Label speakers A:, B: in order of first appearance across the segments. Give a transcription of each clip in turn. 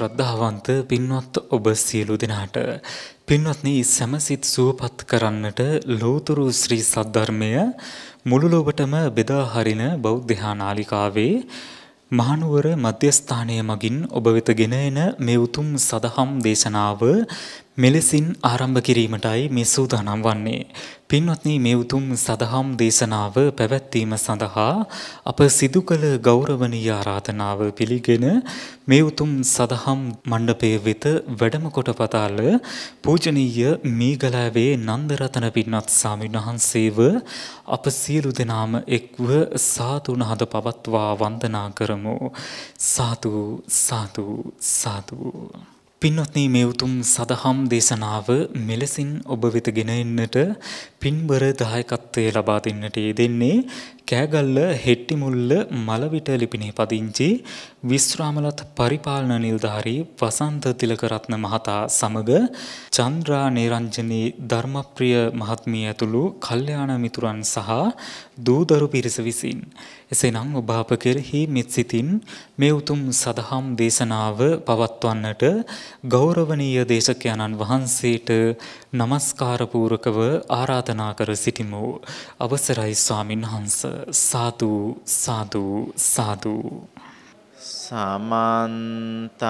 A: ශ්‍රද්ධාවන්ත පින්වත් ඔබ සියලු දෙනාට පින්වත්නි සැමසිත සුවපත් කරන්නට ලෝතුරු ශ්‍රී සද්ධර්මය මුළු ලොවටම බෙදා හරින බෞද්ධානාලිකාවේ මහනුවර මධ්‍යස්ථානය මගින් ඔබ වෙත ගෙන එන මේ උතුම් සදහම් දේශනාව මෙලෙසින් ආරම්භ කිරීමටයි මේ සූදානම් වන්නේ. පින්වත්නි මේ උතුම් සදහම් දේශනාව පැවැත්වීම සඳහා අප සිදු කළ ගෞරවනීය ආරාධනාව පිළිගෙන මේ උතුම් සදහම් මණ්ඩපය වෙත වැඩම කොට පතාල පූජනීය මීගලෑවේ නන්දරතන පින්වත් ස්වාමීන් වහන්සේව අප සියලු දෙනාම එක්ව සාතුන හද පවත්වා වන්දනා කරමු. සාතු සාතු සාතු පින්වත්නි මේ උතුම් සදහම් දේශනාව මෙලෙසින් ඔබ වෙත ගෙන එන්නට පින්බර දායකත්වයේ ලබා දෙන්නට යෙදෙන්නේ කෑගල්ල හෙට්ටිමුල්ල මලවිට ලිපිනේ පදිංචි විශ්‍රාමලත් පරිපාලන නිල්ධාරී වසන්ත තිලකරත්න මහතා සමග චන්ද්‍රා නේරංජනී ධර්මප්‍රිය මහත්මිය ඇතුළු කල්්‍යයාන මිතුරන් සහ දූදරු පිරිස විසින්. එසේනම් ඔබ අප කෙරෙහි මෙත්සිතින් මේ උතුම් සදහම් දේශනාව පවත්වන්නට ගෞරවනීය දේශකයණන් වහන්සේට නමස්කාරපූරකව ආරාධනා කර සිටිමු. අවසරයි ස්වාමින් වහන්ස. සාදු සාදු සාදු සමන්ත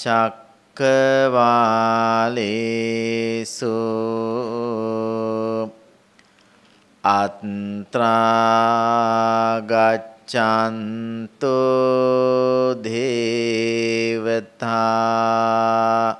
B: චක්කවාලේසු අත්‍රා ගච්ඡන්තු දේවතා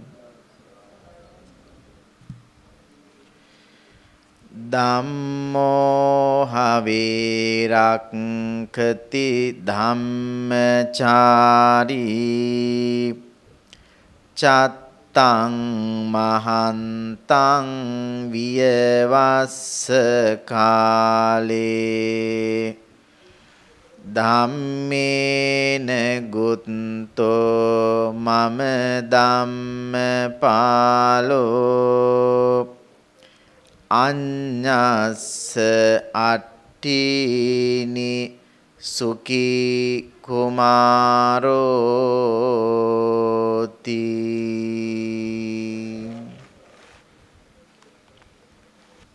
B: ධම්මෝ හවේරක්ඛති ධම්මචාරී චත්තං මහන්තං වියවස්ස කාලේ ධම්මේන ගුත්තෝ මම ධම්මපාලෝ අඤ්ඤස්ස අට්ඨීනි සුඛී කුමාරෝති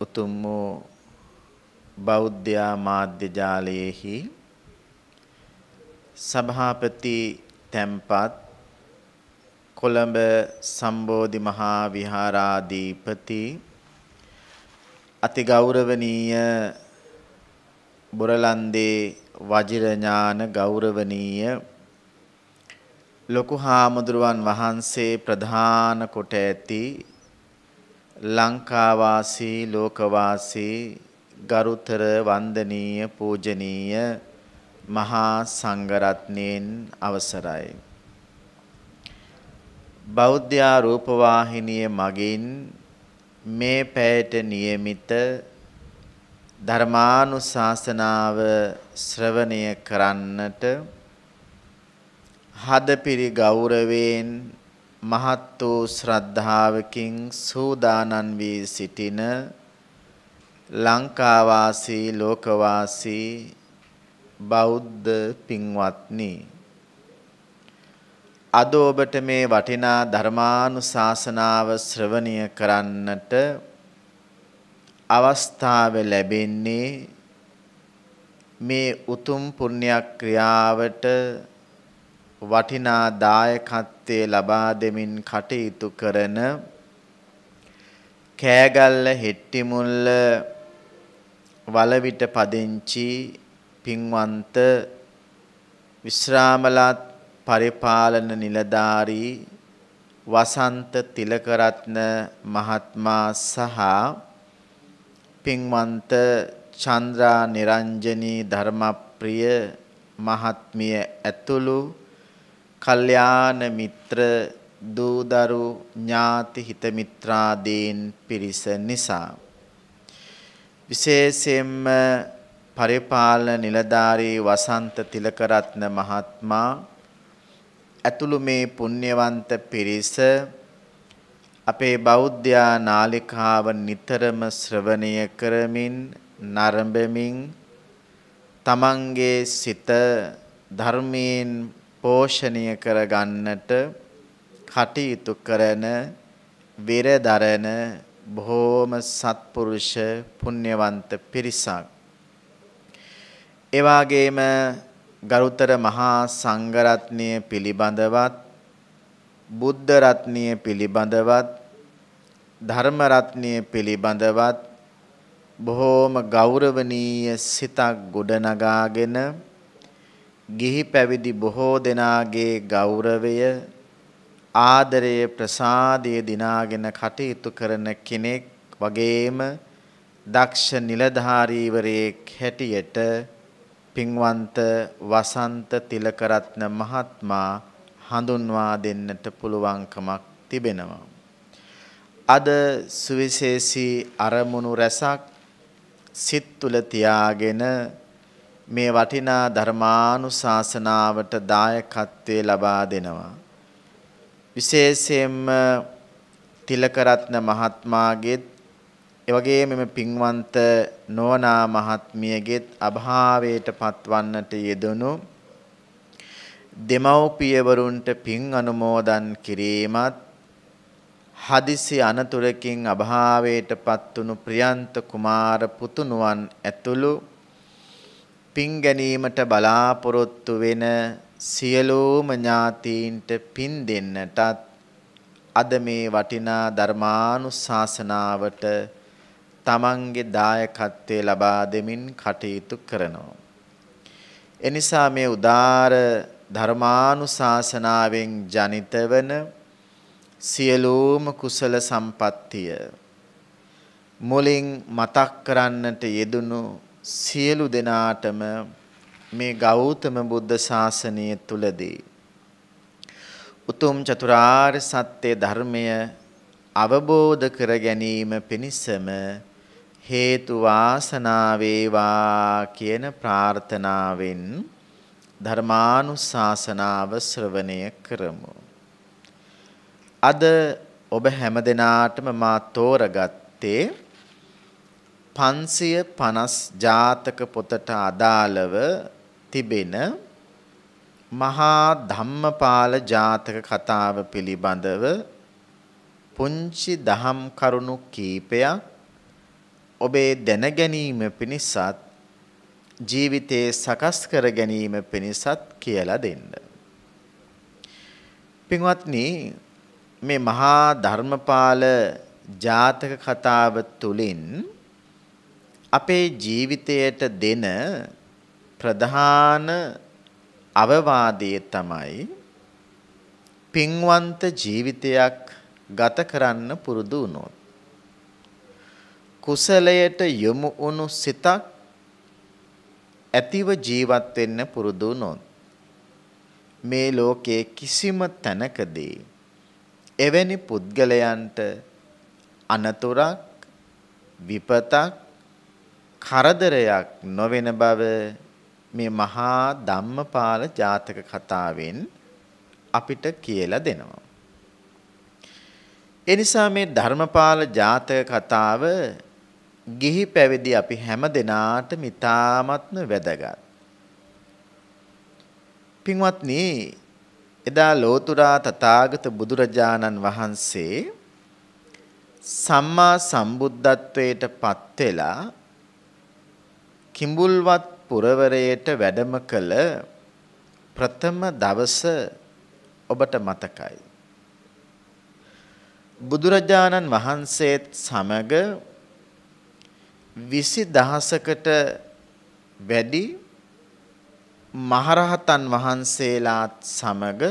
B: උතුම් බෞද්ධ මාධ්‍ය ජාලයේහි සභාපති තැම්පත් කොළඹ සම්බෝධි මහා විහාරාධිපති අතිගෞරවනීය බොරලන්දේ වජිරඥාන ගෞරවනීය ලොකු හාමුදුරුවන් වහන්සේ ප්‍රධාන කොට ඇති ලංකාවාසී ලෝකවාසී ගරුතර වන්දනීය පූජනීය මහා සංඝරත්නයෙන් අවසරයි බෞද්ධ රූපවාහිනිය මගින් මේ පැයට નિયમિત ධර්මානුශාසනාව ශ්‍රවණය කරන්නට හදපිරි ගෞරවයෙන් මහත් වූ ශ්‍රද්ධාවකින් සූදානම් වී සිටින ලංකාවාසී ලෝකවාසී බෞද්ධ පින්වත්නි අද ඔබට මේ වටිනා ධර්මානුශාසනාව ශ්‍රවණය කරන්නට අවස්ථාව ලැබෙන්නේ මේ උතුම් පුණ්‍යක්‍රියාවට වටිනා දායකත්වයේ ලබා දෙමින් කටයුතු කරන කෑගල්ල හෙට්ටිමුල්ල වලවිට පදිංචි පින්වන්ත විශ්‍රාමලත් පරිපාලන නිලධාරී වසන්ත තිලකරත්න මහත්මයා සහ පින්වන්ත චන්ද්‍රා නිරංජනී ධර්මප්‍රිය මහත්මිය ඇතුළු කල්යාණ මිත්‍ර දූදරු ඥාති හිත මිත්‍රාදීන් පිරිස නිසා විශේෂයෙන්ම පරිපාලන නිලධාරී වසන්ත තිලකරත්න මහත්මයා ඇතුළු මේ පුණ්‍යවන්ත පිරිස අපේ බෞද්ධයා නාලිකාව නිතරම ශ්‍රවණය කරමින් නරඹමින් තමන්ගේ සිත ධර්මයෙන් පෝෂණය කරගන්නට කටයුතු කරන විරදරන බොහෝම සත්පුරුෂ පුණ්‍යවන්ත පිරිසක්. එවාගේම ගරුතර මහා සංඝරත්නය පිළිබඳවත් බුද්ධ රත්නය පිළිබඳවත් ධර්ම රත්නය පිළිබඳවත් බොහෝම ගෞරවනීය සිතක් ගොඩනගාගෙන ගිහි පැවිදි බොහෝ දෙනාගේ ගෞරවය ආදරය ප්‍රසාදය දිනාගෙන කටයුතු කරන කෙනෙක් වගේම දක්ෂ නිලධාරීවරයෙක් හැටියට පින්වන්ත වසන්ත තිලකරත්න මහත්මයා හඳුන්වා දෙන්නට පුළුවන්කමක් තිබෙනවා. අද සුවිශේෂී අරමුණු රැසක් සිත් තුළ තියාගෙන මේ වටිනා ධර්මානුශාසනාවට දායකත්වයේ ලබා දෙනවා. විශේෂයෙන්ම තිලකරත්න මහත්මයාගේ එවගේ මෙම පින්වන්ත නෝනා මහත්මියගෙත් අභාවයට පත්වන්නට යෙදුණු දෙමව්පියවරුන්ට පින් අනුමෝදන් කිරීමත් හදිසි අනතුරකින් අභාවයට පත්වුණු ප්‍රියන්ත කුමාර පුතුණුවන් ඇතුළු පින් ගැනීමට බලාපොරොත්තු වෙන සියලෝම ඥාතීන්ට පින් දෙන්නටත් අද මේ වටිනා ධර්මානුශාසනාවට තමන්ගේ දායකත්වයේ ලබා දෙමින් කටයුතු කරනවා. එනිසා මේ උදාර ධර්මානුශාසනාවෙන් ජනිත වන සියලුම කුසල සම්පත්තිය මුලින් මතක් කරන්නට යෙදුණු සියලු දෙනාටම මේ ගෞතම බුද්ධ ශාසනය තුලදී උතුම් චතුරාර්ය සත්‍ය ධර්මය අවබෝධ කර ගැනීම පිණිසම හේතු වාසනා වේවා කියන ප්‍රාර්ථනාවෙන් ධර්මානුශාසනාව ශ්‍රවණය කරමු. අද ඔබ හැමදෙනාටම මා තෝරගත්තේ 550 ජාතක පොතට අදාළව තිබෙන මහා ධම්මපාල ජාතක කතාව පිළිබඳව පුංචි දහම් කරුණු කීපයක් ඔබේ දැනගැනීම පිණිසත් ජීවිතයේ සකස් කර ගැනීම පිණිසත් කියලා දෙන්න. පින්වත්නි මේ මහා ධර්මපාල ජාතක කතාව තුළින් අපේ ජීවිතයට දෙන ප්‍රධාන අවවාදය තමයි පින්වන්ත ජීවිතයක් ගත කරන්න පුරුදු වුණොත් කුසලයට යොමු වුණු සිතක් ඇතිව ජීවත් වෙන්න පුරුදු වුණොත් මේ ලෝකයේ කිසිම තැනකදී එවැනි පුද්ගලයන්ට අනතුරක් විපතක් කරදරයක් නොවන බව මේ මහා ධම්මපාල ජාතක කතාවෙන් අපිට කියලා දෙනවා. එනිසා මේ ධර්මපාල ජාතක කතාව ගිහි පැවිදි අපි හැම දෙනාටම ඉතාමත්ම වැදගත්. පින්වත්නි එදා ලෝතුරා තථාගත බුදුරජාණන් වහන්සේ සම්මා සම්බුද්ධත්වයට පත් වෙලා කිඹුල්වත් පුරවරයට වැඩම කළ ප්‍රථම දවස ඔබට මතකයි. බුදුරජාණන් වහන්සේත් සමග විසි දහසකට වැඩි මහරහතන් වහන්සේලාත් සමග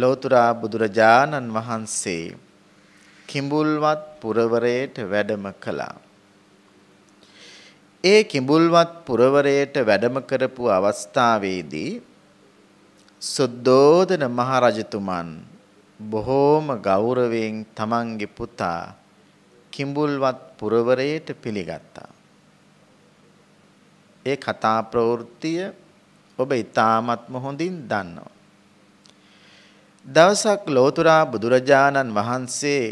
B: ලෝතුරා බුදුරජාණන් වහන්සේ කිඹුල්වත් පුරවරයට වැඩම කළා. ඒ කිඹුල්වත් පුරවරයට වැඩම කරපු අවස්ථාවේදී සුද්ධෝදන මහරජතුමන් බොහෝම ගෞරවයෙන් තමන්ගේ පුතා කිඹුල්වත් පුරවරයට පිළිගත්තා. ඒ කතා ප්‍රවෘත්තිය ඔබ ඉතාමත්ම හොඳින් දන්නවා. දවසක් ලෝතුරා බුදුරජාණන් වහන්සේ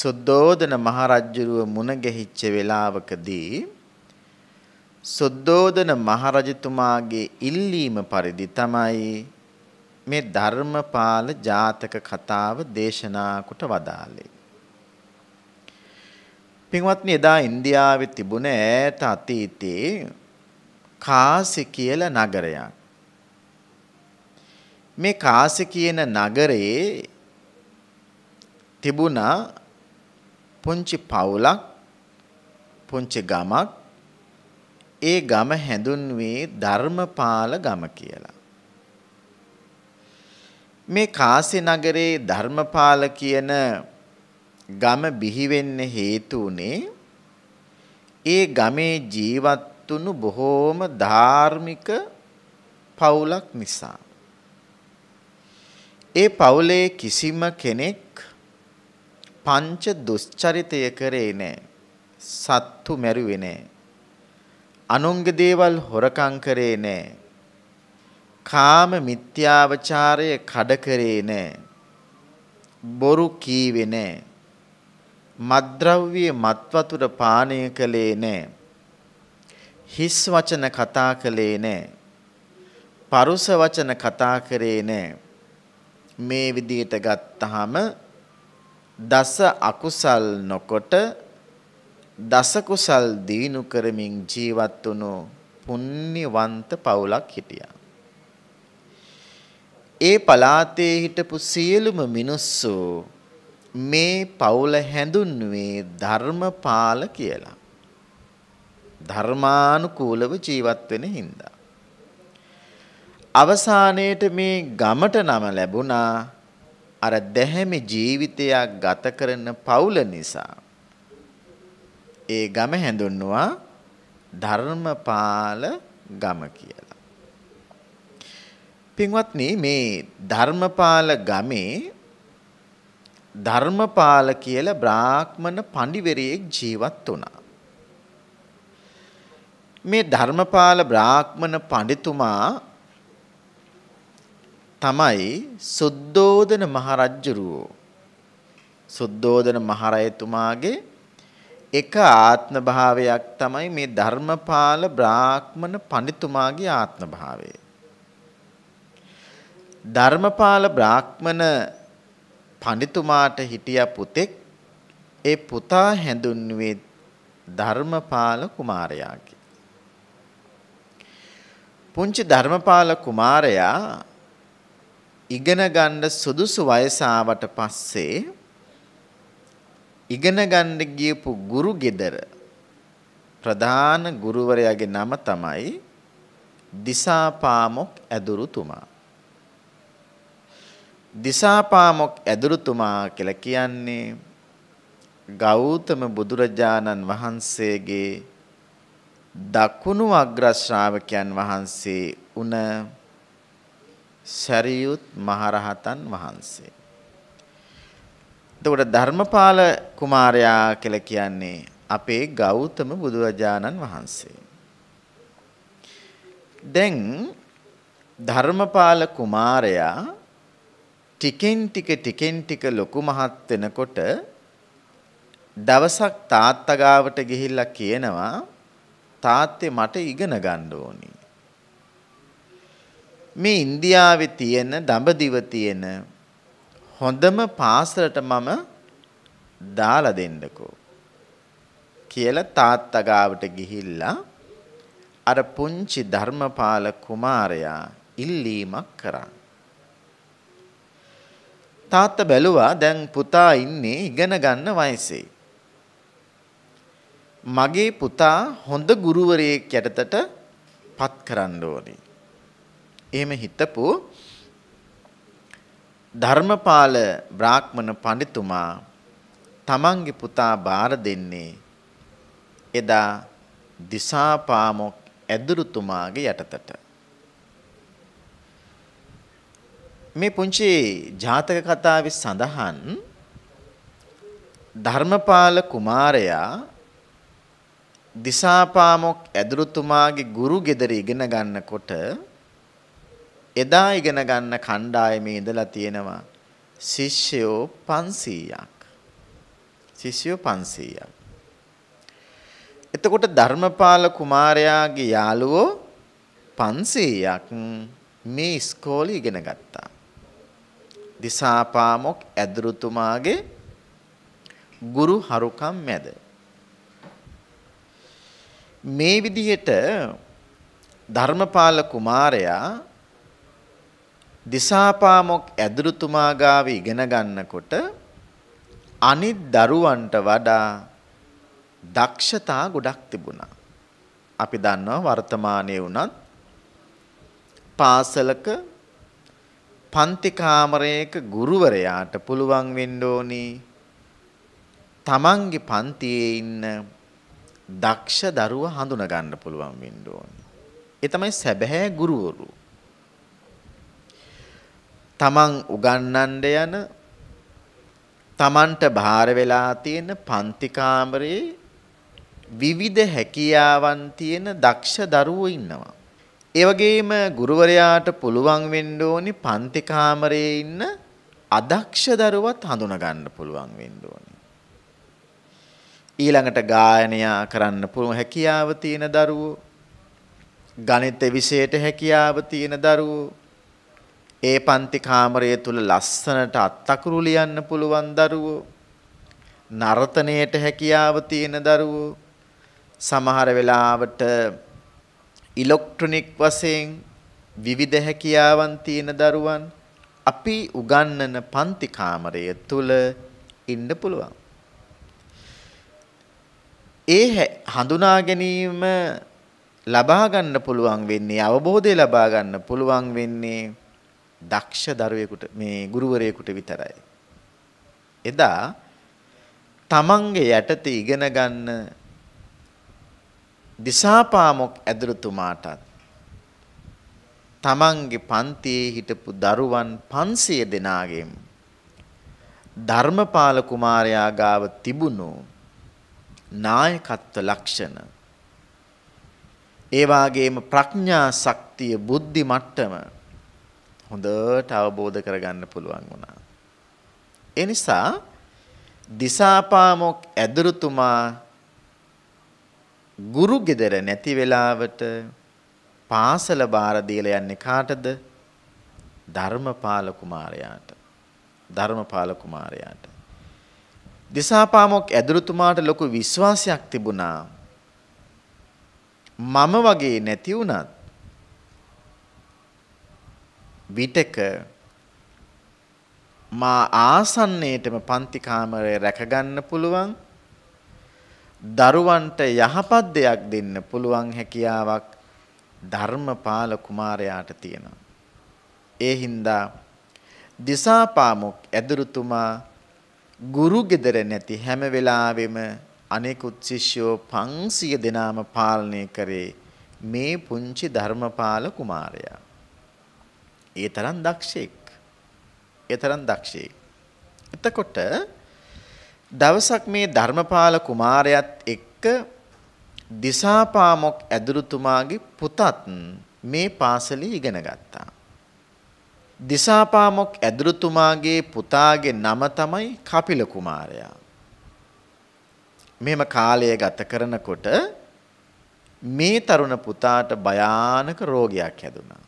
B: සුද්ධෝදන මහරජ්ජුරුව මුණ ගැහිච්ච වෙලාවකදී සුද්ධෝදන මහරජතුමාගේ ඉල්ලීම පරිදි තමයි මේ ධර්මපාල ජාතක කතාව දේශනා කොට වදාළේ. පින්වත්නි එදා ඉන්දියාවේ තිබුණ ඈත අතීතයේ කාසි කියලා නගරයක්. මේ කාසි කියන නගරයේ තිබුණා පුංචි පවුලක් පුංචි ගමක් ඒ ගම හැඳුන්වේ ධර්මපාල ගම කියලා. මේ කාසි නගරේ ධර්මපාල කියන ගම බිහි වෙන්න හේතු උනේ ඒ ගමේ ජීවත් වුණු බොහෝම ධාර්මික පවුලක් නිසා. ඒ පවුලේ කිසිම කෙනෙක් පංච දුස්චරිතය කරේ නෑ. සත්තු මැරුවේ නෑ. අනුන්ගේ දේවල් හොරකම් කරේ නෑ. කාම මිත්‍යාවචාරය කඩ කරේ නෑ. බොරු කීවේ නෑ. මද්ද්‍රව්‍යයේ මත්වතුර පානය කළේ නෑ. හිස් වචන කතා කළේ නෑ. පරුස වචන කතා කරේ නෑ. මේ විදිහට ගත්තාම දස අකුසල් නොකොට දස කුසල් දිනු කරමින් ජීවත් වුණු පුණ්‍යවන්ත පවුලක් හිටියා. ඒ පලාතේ හිටපු සියලුම මිනිස්සු මේ පවුල හැඳුන්වුවේ ධර්මපාල කියලා. ධර්මානුකූලව ජීවත් වෙන හින්දා. අවසානයේට මේ ගමට නම ලැබුණා අර දැහැමි ජීවිතයක් ගත කරන පවුල නිසා. ඒ ගම හැඳුන්වුවා ධර්මපාල ගම කියලා. පින්වත්නි මේ ධර්මපාල ගමේ ධර්මපාල කියලා බ්‍රාහ්මණ පඬිවරයෙක් ජීවත් වුණා. මේ ධර්මපාල බ්‍රාහ්මණ පඬිතුමා තමයි සුද්ධෝදන මහරජුරෝ සුද්ධෝදන මහරයතුමාගේ එක ආත්ම භාවයක් තමයි මේ ධර්මපාල බ්‍රාහ්මණ පඬිතුමාගේ ආත්ම භාවය. ධර්මපාල බ්‍රාහ්මණ පඬිතුමාට හිටියා පුතෙක් ඒ පුතා හැඳුන්වේ ධර්මපාල කුමාරයාගේ. පුංචි ධර්මපාල කුමාරයා ඉගෙන ගන්න සුදුසු වයස ආවට පස්සේ ඉගෙන ගන්න ගියපු ගුරු ගෙදර ප්‍රධාන ගුරුවරයාගේ නම තමයි දිසාපාමොක් ඇදුරුතුමා. දිසාපාමොක් ඇදුරුතුමා කියලා කියන්නේ ගෞතම බුදුරජාණන් වහන්සේගේ දකුණු අග්‍ර ශ්‍රාවකයන් වහන්සේ උන සරියුත් මහරහතන් වහන්සේ. එතකොට ධර්මපාල කුමාරයා කියලා කියන්නේ අපේ ගෞතම බුදුරජාණන් වහන්සේ. දැන් ධර්මපාල කුමාරයා ටිකෙන් ටික ටිකෙන් ටික ලොකු මහත් වෙනකොට දවසක් තාත්තා ගාවට ගිහිල්ලා කියනවා තාත්තේ මට ඉගෙන ගන්න ඕනි. මේ ඉන්දියාවේ තියෙන දඹදිව තියෙන හොඳම පාසලට මම දාලා දෙන්නකෝ කියලා තාත්තා ගාවට ගිහිල්ලා අර පුංචි ධර්මපාල කුමාරයා ඉල්ලීමක් කරා. තාත්තා බැලුවා දැන් පුතා ඉන්නේ ඉගෙන ගන්න වයසේ. මගේ පුතා හොඳ ගුරුවරයෙක් යටතට පත් කරන්න ඕනේ. එහෙම හිතපු ධර්මපාල බ්‍රාහ්මණ පඬිතුමා තමන්ගේ පුතා බාර දෙන්නේ එදා දිසාපාමොක් ඇදුරුතුමාගේ යටතට. මේ පුංචි ජාතක කතාවේ සඳහන් ධර්මපාල කුමාරයා දිසාපාමොක් ඇදුරුතුමාගේ ගුරු ගෙදර ඉගෙන ගන්නකොට එදා ඉගෙන ගන්න කණ්ඩායමේ ඉඳලා තියෙනවා ශිෂ්‍යයෝ 500ක් ශිෂ්‍යයෝ 500ක් එතකොට ධර්මපාල කුමාරයාගේ යාළුවෝ 500ක් මේ ඉස්කෝලේ ඉගෙන ගත්තා දිසාපාමොක් ඇදුරුතුමාගේ ගුරු හරුකම් මැද මේ විදිහට ධර්මපාල කුමාරයා දිසාපාමොක් ඇදුරුතුමා ගාව ඉගෙන ගන්නකොට අනිත් දරුවන්ට වඩා දක්ෂතා ගොඩක් තිබුණා. අපි දන්නවා වර්තමානයේ වුණත් පාසලක පන්ති කාමරයක ගුරුවරයාට පුළුවන් වෙන්න ඕනේ තමන්ගේ පන්තියේ ඉන්න දක්ෂ දරුවා හඳුනා ගන්න පුළුවන් වෙන්න ඕනේ. ඒ තමයි සැබෑ ගුරුවරු. තමන් උගන්වන්න යන තමන්ට භාර වෙලා තියෙන පන්ති කාමරේ විවිධ හැකියාවන් තියෙන දක්ෂ දරුවෝ ඉන්නවා. ඒ වගේම ගුරුවරයාට පුළුවන් වෙන්න ඕනි පන්ති කාමරයේ ඉන්න අදක්ෂ දරුවත් හඳුනා ගන්න පුළුවන් වෙන්න ඕනි. ඊළඟට ගායනයා කරන්න පුළුවන් හැකියාව තියෙන දරුවෝ ගණිත විෂයට හැකියාව තියෙන දරුවෝ ඒ පන්ති කාමරය තුල ලස්සනට අත්තකුරු ලියන්න පුළුවන් දරුවෝ නර්තනයට හැකියාව තියෙන දරුවෝ සමහර වෙලාවට ඉලෙක්ට්‍රොනික වශයෙන් විවිධ හැකියාවන් තියෙන දරුවන් අපි උගන්නන පන්ති කාමරය තුල ඉන්න පුළුවන්. ඒ හඳුනා ගැනීම ලබා ගන්න පුළුවන් වෙන්නේ අවබෝධය ලබා ගන්න පුළුවන් වෙන්නේ දක්ෂ දරුවෙකුට මේ ගුරුවරයෙකුට විතරයි. එදා තමන්ගේ යටතේ ඉගෙන ගන්න දිසාපාමොක් ඇදුරුතුමාටත් තමන්ගේ පන්තියේ හිටපු දරුවන් 500 දෙනාගෙන් ධර්මපාල කුමාරයා ගාව තිබුණු නායකත්ව ලක්ෂණ ඒ වාගේම ප්‍රඥා ශක්තිය බුද්ධි මට්ටම හොඳට අවබෝධ කරගන්න පුළුවන් වුණා. ඒ නිසා දිසාපාමොක් ඇදුරුතුමා ගුරු ගෙදර නැති වෙලාවට පාසල බාර දීලා යන්නේ කාටද? ධර්මපාල කුමාරයාට. ධර්මපාල කුමාරයාට. දිසාපාමොක් ඇදුරුතුමාට ලොකු විශ්වාසයක් තිබුණා. මම වගේ නැති වුණත් විටක මා ආසන්නයේටම පන්ති කාමරය රැකගන්න පුළුවන් දරුවන්ට යහපත් දෙයක් දෙන්න පුළුවන් හැකියාවක් ධර්මපාල කුමාරයාට තියෙනවා. ඒ හින්දා දිසාපාමොක් ඇදුරුතුමා ගුරු ගෙදර නැති හැම වෙලාවෙම අනෙකුත් ශිෂ්‍යෝ 500 දෙනාම පාලනය කරේ මේ පුංචි ධර්මපාල කුමාරයා. ඒ තරම් දක්ෂෙක්. ඒ තරම් දක්ෂෙක්. එතකොට දවසක් මේ ධර්මපාල කුමාරයත් එක්ක දිසාපාමොක් ඇදුරුතුමාගේ පුතත් මේ පාසලේ ඉගෙන ගත්තා. දිසාපාමොක් ඇදුරුතුමාගේ පුතාගේ නම තමයි කපිල කුමාරයා. මෙහෙම කාලය ගත කරනකොට මේ තරුණ පුතාට භයානක රෝගයක් හැදුනා.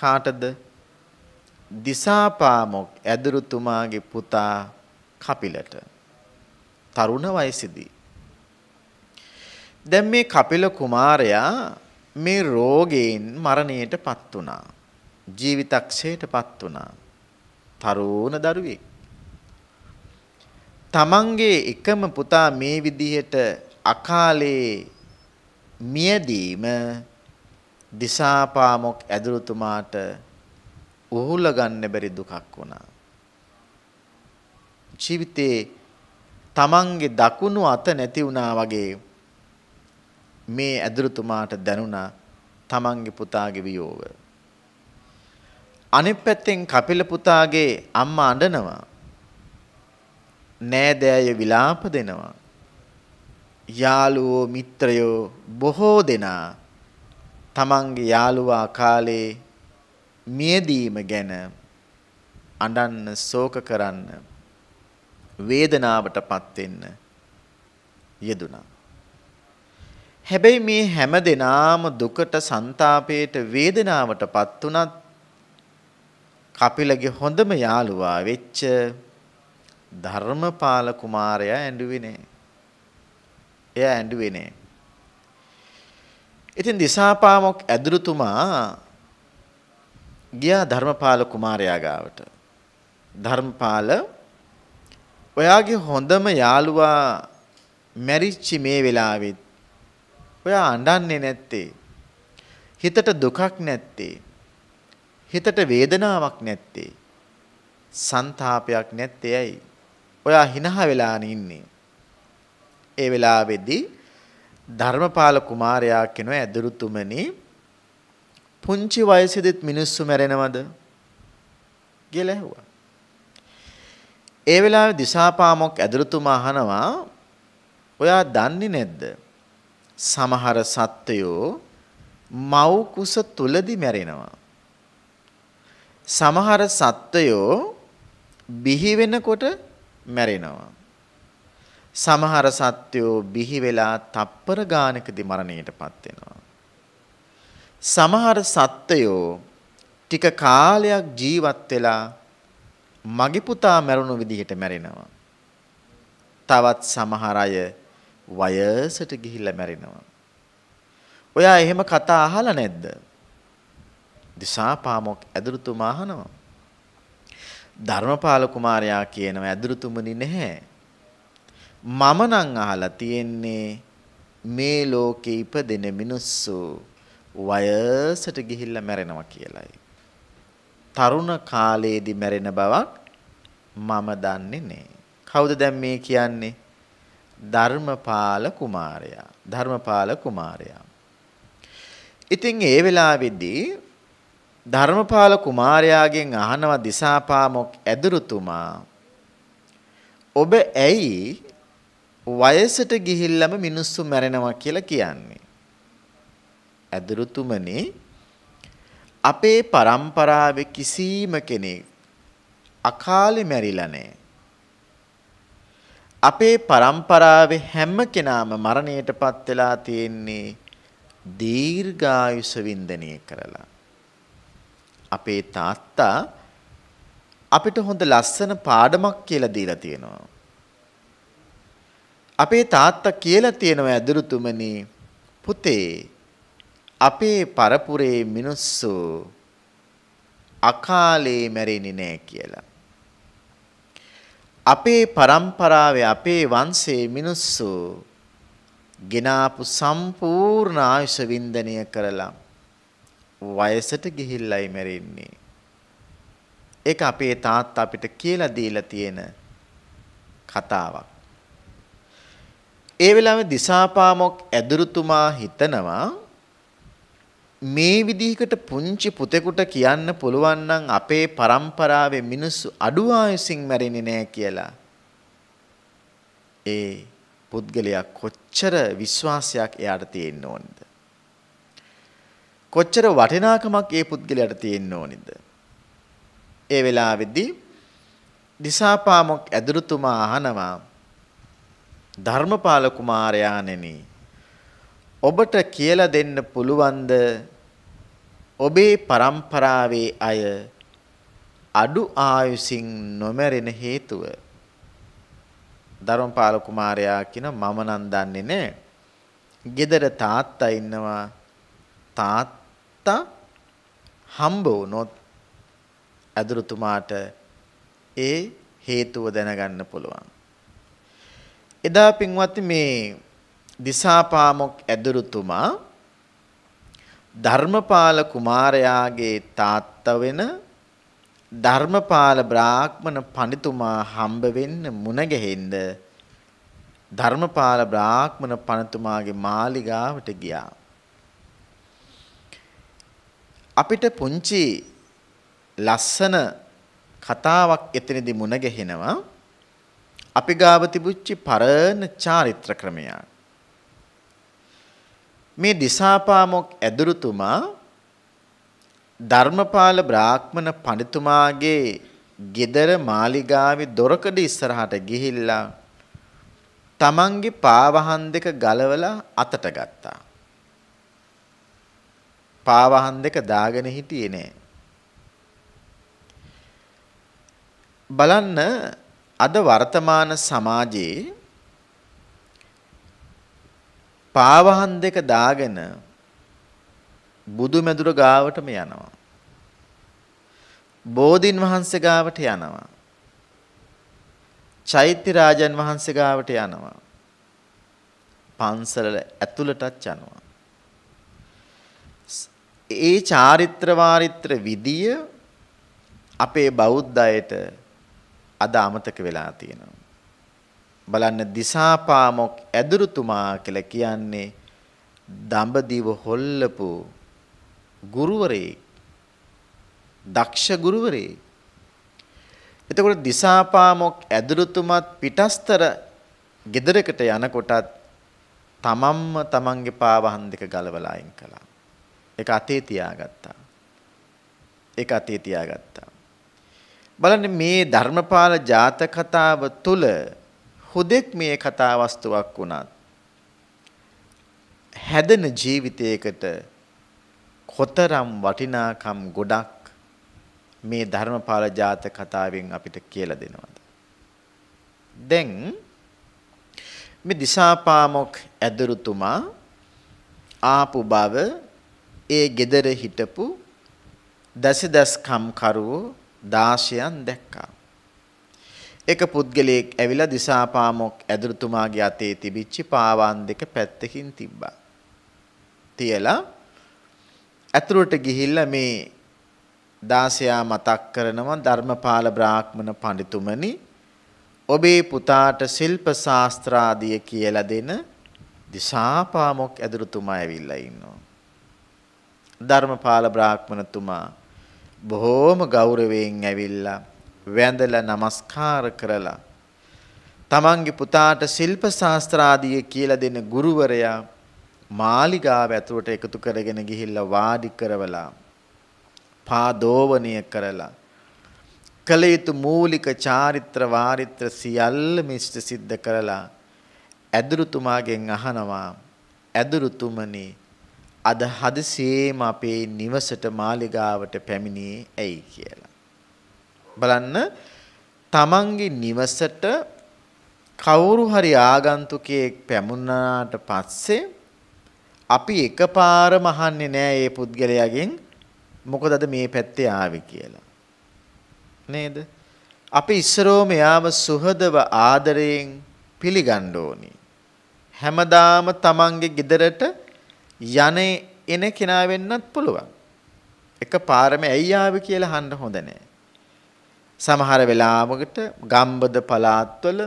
B: කාටද? දිසාපාමොක් ඇදුරුතුමාගේ පුතා කපිලට. තරුණ වයසේදී. දැන් මේ කපිල කුමාරයා මේ රෝගයෙන් මරණයටපත් වුණා. ජීවිතක්ෂයටපත් වුණා. තරුණ දරුවෙක්. තමන්ගේ එකම පුතා මේ විදිහට අකාලේ මියදීම දිසාපාමොක් ඇදුරුතුමාට උහුල ගන්න බැරි දුකක් වුණා. ජීවිතේ තමන්ගේ දකුණු අත නැති වුණා වගේ මේ ඇදුරුතුමාට දැනුණා තමන්ගේ පුතාගේ වියෝව. අනිත් පැත්තෙන් කපිල පුතාගේ අම්මා අඬනවා. නෑදෑය විලාප දෙනවා. යාළුවෝ මිත්‍රයෝ බොහෝ දෙනා තමන්ගේ යාළුවා කාලේ මියදීම ගැන අඬන්න ශෝක කරන්න වේදනාවටපත් වෙන්න යෙදුනා. හැබැයි මේ හැම දිනාම දුකට, ਸੰతాපයට, වේදනාවටපත් උනත් කපිලගේ හොඳම යාළුවා වෙච්ච ධර්මපාල කුමාරයා ඇඬුවේ නෑ. එයා ඇඬුවේ නෑ. ඉතින් දිසාපාමොක් ඇදුරුතුමා ගියා ධර්මපාල කුමාරයා ගාවට. ධර්මපාල ඔයාගේ හොඳම යාළුවා මැරිච්චි මේ වෙලාවෙත් ඔයා අඬන්නේ නැත්තේ හිතට දුකක් නැත්තේ හිතට වේදනාවක් නැත්තේ සන්තාපයක් නැත්තේ ඇයි ඔයා හිනහ වෙලානේ ඉන්නේ ඒ වෙලාවේදී ධර්මපාල කුමාරයා කෙන ඇදුරුතුමනි පුංචි වයසේදීත් මිනිස්සු මැරෙනවද කියලා ඇහුවා ඒ වෙලාවේ දිසාපාමොක් ඇදුරුතුමා අහනවා ඔයා දන්නේ නැද්ද? සමහර සත්වයෝ මව් කුස තුලදි මැරෙනවා. සමහර සත්වයෝ බිහි වෙනකොට මැරෙනවා. සමහර සත්වයෝ බිහි වෙලා තප්පර ගානකදී මරණයටපත් වෙනවා. සමහර සත්වයෝ ටික කාලයක් ජීවත් වෙලා මගේ පුතා මැරුණු විදිහට මැරෙනවා. තවත් සමහර අය වයසට ගිහිල්ලා මැරෙනවා. ඔයා එහෙම කතා අහලා නැද්ද? දිසා පාමොක් ඇදුරුතුමා අහනවා. ධර්මපාල කුමාරයා කියනවා ඇදුරුතුමනි නැහැ. මම නම් අහලා තියෙන්නේ මේ ලෝකේ ඉපදෙන මිනිස්සු වයසට ගිහිල්ලා මැරෙනවා කියලයි. තරුණ කාලයේදී මැරෙන බවක් මම දන්නේ නැහැ. කවුද දැන් මේ කියන්නේ? ධර්මපාල කුමාරයා. ධර්මපාල කුමාරයා. ඉතින් ඒ වෙලාවේදී ධර්මපාල කුමාරයාගෙන් අහනවා දිසාපාමොක් ඇදුරුතුමා ඔබ ඇයි වයසට ගිහිල්ලම මිනිස්සු මැරෙනවා කියලා කියන්නේ ඇදුරුතුමනි අපේ પરම්පරාවේ කිසිම කෙනෙක් අකාලේ මැරිලා නැහැ. අපේ પરම්පරාවේ හැම කෙනාම මරණයටපත් වෙලා තියෙන්නේ දීර්ඝායුෂ වින්දනය කරලා. අපේ තාත්තා අපිට හොඳ ලස්සන පාඩමක් කියලා දීලා තියෙනවා. අපේ තාත්තා කියලා තියෙනවා ඇදුරුතුමනි පුතේ අපේ පරපුරේ මිනිස්සු අකාලේ මැරෙන්නේ නැහැ කියලා. අපේ પરම්පරාවේ අපේ වංශයේ මිනිස්සු ගෙනාපු සම්පූර්ණ ආයුෂ වින්දනය කරලා වයසට ගිහිල්ලයි මැරෙන්නේ. ඒක අපේ තාත්තා අපිට කියලා දීලා තියෙන කතාවක්. ඒ වෙලාවේ දිසාපාමොක් ඇදුරුතුමා හිතනවා මේ විදිහකට පුංචි පුතෙකුට කියන්න පුළුවන් නම් අපේ પરම්පරාවේ මිනිස්සු අඩු ආයුසින් මැරෙන්නේ නැහැ කියලා. ඒ පුද්ගලයා කොච්චර විශ්වාසයක් එයාට තියෙන්න ඕනද? කොච්චර වටිනාකමක් ඒ පුද්ගලයාට තියෙන්න ඕනද? ඒ වෙලාවේදී දිසාපාමොක් ඇදුරුතුමා අහනවා ධර්මපාල කුමාරයාණෙනි ඔබට කියලා දෙන්න පුළුවන්ද ඔබේ પરම්පරාවේ අය අඩු ආයුසින් නොමැරෙන හේතුව ධර්මපාල කුමාරයා කියන මම නම් දන්නේ නැහැ. ගෙදර තාත්තා ඉන්නවා. තාත්තා හම්බ වුණොත් ඇදුරුතුමාට ඒ හේතුව දැනගන්න පුළුවන්. එදා පින්වත් මේ දිසාපාමොක් ඇදුරුතුමා ධර්මපාල කුමාරයාගේ තාත්තා වෙන ධර්මපාල බ්‍රාහ්මණ පඬිතුමා හම්බ වෙන්න මුණ ගැහෙන්න ධර්මපාල බ්‍රාහ්මණ පඬිතුමාගේ මාලිගාවට ගියා. අපිට පුංචි ලස්සන කතාවක් එතනදී මුණ ගැහෙනවා. අපි ගාව තිබුච්චි පරණ චාරිත්‍ර ක්‍රමයක්. මේ දිසාපාමොක් ඇදුරුතුමා ධර්මපාල බ්‍රාහ්මණ පඬිතුමාගේ ගෙදර මාලිගාවේ දොරකඩ ඉස්සරහට ගිහිල්ලා තමන්ගේ පාවහන් දෙක ගලවලා අතට ගත්තා. පාවහන් දෙක දාගෙන හිටියේ නෑ. බලන්න අද වර්තමාන සමාජයේ පාවහන් දෙක දාගෙන බුදු මැදුර ගාවටම යනවා. බෝධින් වහන්සේ ගාවට යනවා. චෛත්‍ය රාජන් වහන්සේ ගාවට යනවා. පන්සල ඇතුළටත් යනවා. ඒ චාරිත්‍ර වාරිත්‍ර විදිය අපේ බෞද්ධයට අද අමතක වෙලා තියෙනවා. බලන්න දිසාපාමොක් ඇදුරුතුමා කියලා කියන්නේ දඹදිව හොල්ලපු ගුරුවරේ දක්ෂ ගුරුවරේ එතකොට දිසාපාමොක් ඇදුරුතුමත් පිටස්තර ගෙදරකට යනකොටත් තමන්ම තමන්ගේ පාවහන් දෙක ගලවලා අයින් කළා. ඒක අතේ තියාගත්තා. ඒක අතේ තියාගත්තා. බලන්න මේ ධර්මපාල ජාතක කතාව තුළ හුදෙක් මේ කතා වස්තුවක් වුණත් හැදෙන ජීවිතයකට කොතරම් වටිනාකම් ගොඩක් මේ ධර්මපාල ජාත කතාවෙන් අපිට කියලා දෙනවද දැන් මේ දිසාපාමොක් ඇදුරුතුමා ආපු බව ඒ gedara හිටපු දසදස් කම්කරුවෝ 16න් දැක්කා එක පුද්ගලයෙක් ඇවිලා දිසාපාමොක් ඇදුරුතුමාගේ අතේ තිබිච්ච පාවන් දෙක පැත්තකින් තිබ්බා. තියලා ඇතුළට ගිහිල්ලා මේ දාසයා මතක් කරනවා ධර්මපාල බ්‍රාහ්මණ පඬිතුමනි ඔබේ පුතාට ශිල්ප ශාස්ත්‍රාදිය කියලා දෙන දිසාපාමොක් ඇදුරුතුමා ඇවිල්ලා ඉන්නවා. ධර්මපාල බ්‍රාහ්මණතුමා බොහෝම ගෞරවයෙන් ඇවිල්ලා වැඳලා নমස්කාර කරලා තමන්ගේ පුතාට ශිල්ප ශාස්ත්‍රාදිය කියලා දෙන ගුරුවරයා මාලිගාව ඇතුළට එකතු කරගෙන ගිහිල්ලා වාඩි කරවලා පාදෝවණය කරලා කල යුතු මූලික චාරිත්‍ර වාරිත්‍ර සියල්ල මිෂ්ඨ සිද්ධ කරලා ඇදුරුතුමාගෙන් අහනවා ඇදුරුතුමනි අද හදසේම අපේ නිවසට මාලිගාවට පැමිණියේ ඇයි කියලා බලන්න තමන්ගේ නිවසට කවුරු හරි ආගන්තුකයෙක් පැමුණාට පස්සේ අපි එකපාරම අහන්නේ නෑ ඒ පුද්ගලයාගෙන් මොකදද මේ පැත්තේ ආවේ කියලා. නේද? අපි ඉස්සරෝම යාම සුහදව ආදරයෙන් පිළිගන්න ඕනි. හැමදාම තමන්ගේ ගෙදරට යන්නේ එන කෙනා වෙන්නත් පුළුවන්. එකපාරම ඇයි ආවේ කියලා අහන්න හොඳ නෑ. සමහර වෙලාවකට ගම්බද පළාත්වල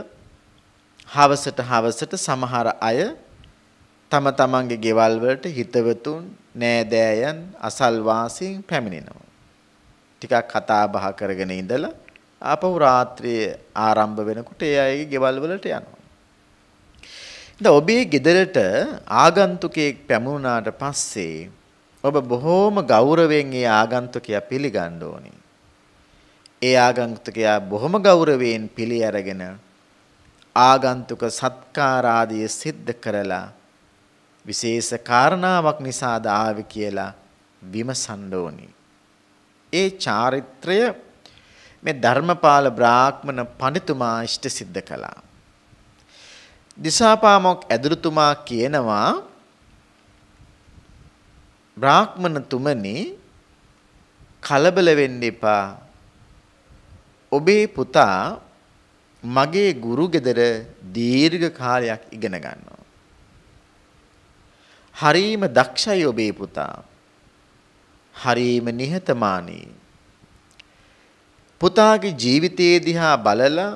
B: හවසට හවසට සමහර අය තම තමන්ගේ ගෙවල් වලට හිතවතුන් නෑදෑයන් අසල්වාසීන් පැමිණෙනවා. ටිකක් කතා බහ කරගෙන ඉඳලා ආපහු රාත්‍රියේ ආරම්භ වෙනකොට ඒ අයගේ ගෙවල් වලට යනවා. ඉතින් ඔබේ ගෙදරට ආගන්තුකයෙක් පැමුණාට පස්සේ ඔබ බොහෝම ගෞරවයෙන් ඒ ආගන්තුකයා පිළිගන්න ඕනේ. ඒ ආගන්තුකයා බොහොම ගෞරවයෙන් පිළි අරගෙන ආගන්තුක සත්කාරාදිය සිද්ධ කරලා විශේෂ කාරණාවක් නිසාද ආවේ කියලා විමසන්න ඕනි. ඒ චාරිත්‍රය මේ ධර්මපාල බ්‍රාහ්මණ පඬිතුමා ඉෂ්ට සිද්ධ කළා. දිසාපාමොක් ඇදුරුතුමා කියනවා බ්‍රාහ්මණ තුමනි කලබල වෙන්න එපා ඔබේ පුතා මගේ ගුරු ගෙදර දීර්ඝ කාලයක් ඉගෙන ගන්නවා. හරීම දක්ෂයි ඔබේ පුතා. හරීම නිහතමානී. පුතාගේ ජීවිතයේ දිහා බලලා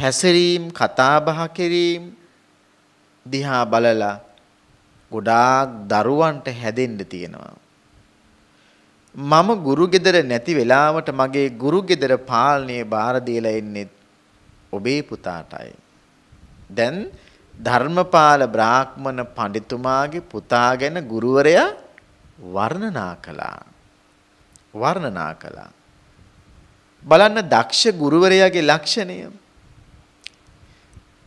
B: හැසිරීම් කතාබහ කිරීම දිහා බලලා ගොඩාක් දරුවන්ට හැදෙන්න තියෙනවා. මම ගුරු ගෙදර නැති වෙලාවට මගේ ගුරු ගෙදර පාලනය බාර දීලා ඉන්නේ ඔබේ පුතාටයි. දැන් ධර්මපාල බ්‍රාහ්මණ පඬිතුමාගේ පුතා ගැන ගුරුවරයා වර්ණනා කළා. වර්ණනා කළා. බලන්න දක්ෂ ගුරුවරයාගේ ලක්ෂණය.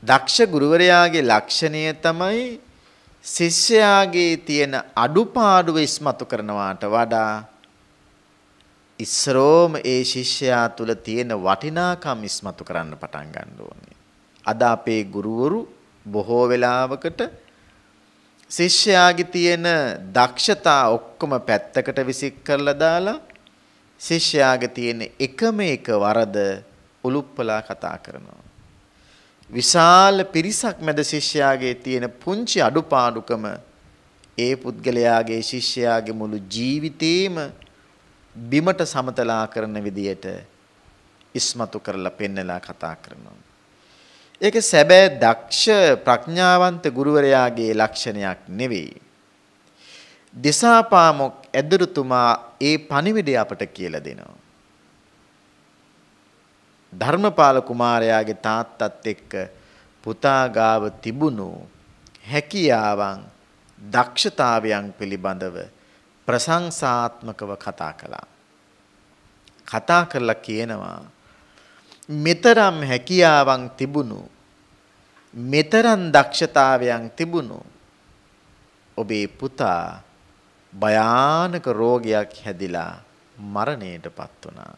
B: දක්ෂ ගුරුවරයාගේ ලක්ෂණය තමයි ශිෂ්‍යයාගේ තියෙන අඩුපාඩුව ඉස්මතු කරනවාට වඩා ඉස්සරෝම ඒ ශිෂ්‍යයා තුල තියෙන වටිනාකම් ඉස්මතු කරන්න පටන් ගන්න ඕනේ. අද අපේ ගුරුවරු බොහෝ වෙලාවකට ශිෂ්‍යයාගේ තියෙන දක්ෂතා ඔක්කොම පැත්තකට විසික් කරලා දාලා ශිෂ්‍යයාගේ තියෙන එකම එක වරද උලුප්පලා කතා කරනවා. විශාල පිරිසක් මැද ශිෂ්‍යයාගේ තියෙන පුංචි අඩුපාඩුකම ඒ පුද්ගලයාගේ ශිෂ්‍යයාගේ මුළු ජීවිතේම බිමට සමතලා කරන විදියට ඉස්මතු කරලා පෙන්නලා කතා කරනවා. ඒක සැබෑ දක්ෂ ප්‍රඥාවන්ත ගුරුවරයාගේ ලක්ෂණයක් නෙවෙයි. දිසාපාමොක් ඇදුරුතුමා ඒ පණිවිඩය අපට කියලා දෙනවා. ධර්මපාල කුමාරයාගේ තාත්තත් එක්ක පුතා ගාව තිබුණු හැකියාවන් දක්ෂතාවයන් පිළිබඳව ප්‍රශංසාත්මකව කතා කළා. කතා කරලා කියනවා මෙතරම් හැකියාවන් තිබුණු මෙතරම් දක්ෂතාවයන් තිබුණු ඔබේ පුතා භයානක රෝගයක් හැදිලා මරණයටපත් වුණා.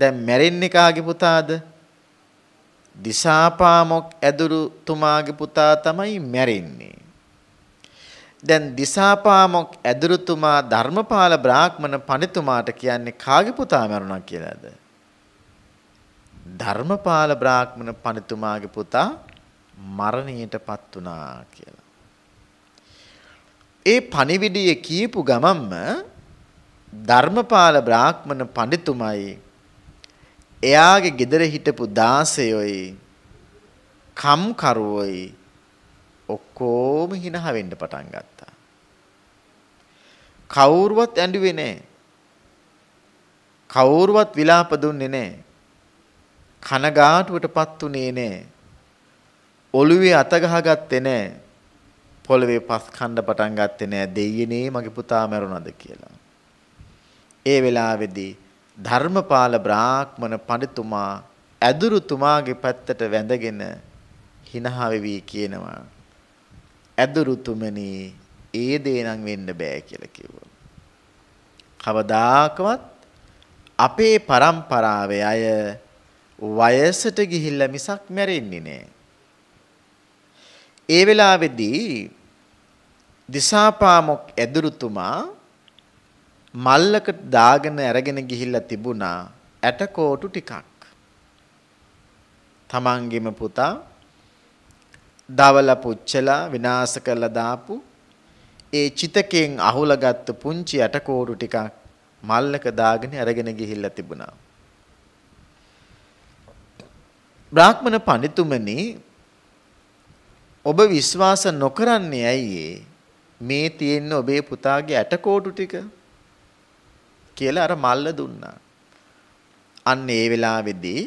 B: දැන් මැරෙන්නේ කාගේ පුතාද? දිසාපාමොක් ඇදුරු තුමාගේ පුතා තමයි මැරෙන්නේ. දැන් දිසාපාමොක් ඇදුරුතුමා ධර්මපාල බ්‍රාහ්මණ පඬිතුමාට කියන්නේ කාගේ පුතා මරුණා කියලාද? ධර්මපාල බ්‍රාහ්මණ පඬිතුමාගේ පුතා මරණයටපත් වුණා කියලා. ඒ පණිවිඩය කියපු ගමන්ම ධර්මපාල බ්‍රාහ්මණ පඬිතුමයි එයාගේ ගෙදර හිටපු දාසයෝයි කම්කරුවෝයි ඔක්කොම හිනහ වෙන්න පටන් ගත්තා. කවුරුවත් ඇඬුවේ නැහැ. කවුරුවත් විලාප දුන්නේ නැහැ. කනගාටුවටපත් උනේ නැහැ. ඔළුවේ අත ගහගත්තේ නැහැ. පොළවේ පස් කණ්ඩ පටන් ගත්තේ නෑ දෙයියනේ මගේ පුතා මැරුණාද කියලා. ඒ වෙලාවේදී ධර්මපාල බ්‍රාහ්මණ පඬිතුමා ඇදුරුතුමාගේ පැත්තට වැඳගෙන හිනහ වෙවි කියනවා. ඇදුරුතුමනි ඒ දේ නම් වෙන්න බෑ කියලා කිව්වා. කවදාකවත් අපේ પરම්පරාවේ අය වයසට ගිහිල්ලා මිසක් මැරෙන්නේ නෑ. ඒ වෙලාවේදී දිසාපාමොක් ඇදුරුතුමා මල්ලකට දාගෙන අරගෙන ගිහිල්ලා තිබුණා ඇටකෝටු ටිකක්. තමන්ගෙම පුතා දවල පුච්චලා විනාශ කරලා දාපු ඒ චිතකයෙන් අහුලගත්තු පුංචි යටකෝරු ටිකක් මල්ලක දාගෙන අරගෙන ගිහිල්ලා තිබුණා. බ්‍රාහ්මණ පඬිතුමනි ඔබ විශ්වාස නොකරන්නේ ඇයි මේ තියෙන ඔබේ පුතාගේ ඇටකෝටු ටික කියලා අර මල්ල දුන්නා. අන්න ඒ වෙලාවේදී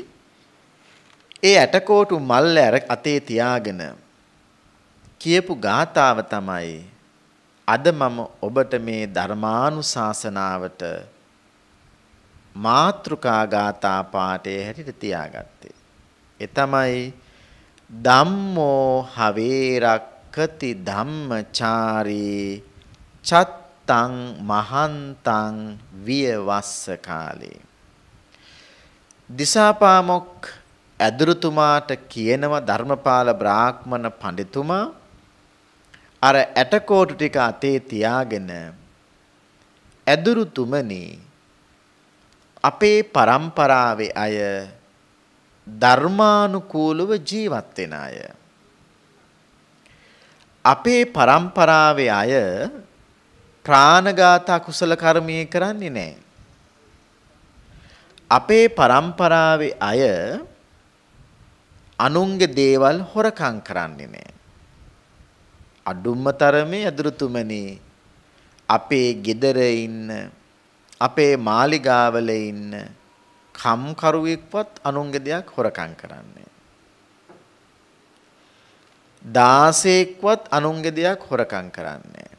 B: ඒ ඇටකෝටු මල්ල අතේ තියාගෙන කියපු ගාතාව තමයි අද මම ඔබට මේ ධර්මානුශාසනාවට මාත්‍රුකා ගාථා පාඨයේ හැටියට තියාගත්තේ. ඒ තමයි ධම්මෝ හවේරක්කති ධම්මචාරී චත්තං මහන්තං වියවස්ස කාලේ. දිසාපාමොක් ඇදුරුතුමාට කියනව ධර්මපාල බ්‍රාහ්මණ පඬිතුමා අර ඇටකෝටු ටික අතේ තියාගෙන ඇදුරු තුමනි අපේ પરම්පරාවේ අය ධර්මානුකූලව ජීවත් වෙන අය අපේ પરම්පරාවේ අය ප්‍රාණඝාත කුසල කර්මයේ කරන්නේ නැහැ අපේ પરම්පරාවේ අය අනුන්ගේ දේවල් හොරකම් කරන්නේ නැහැ අඩුම්ම තරමේ අදෘතුමනි අපේ gedare ඉන්න අපේ මාලිගාවල ඉන්න කම්කරුවෙක්වත් අනුන්ගේ දෙයක් හොරකම් කරන්නේ. දාසයෙක්වත් අනුන්ගේ දෙයක් හොරකම් කරන්නේ.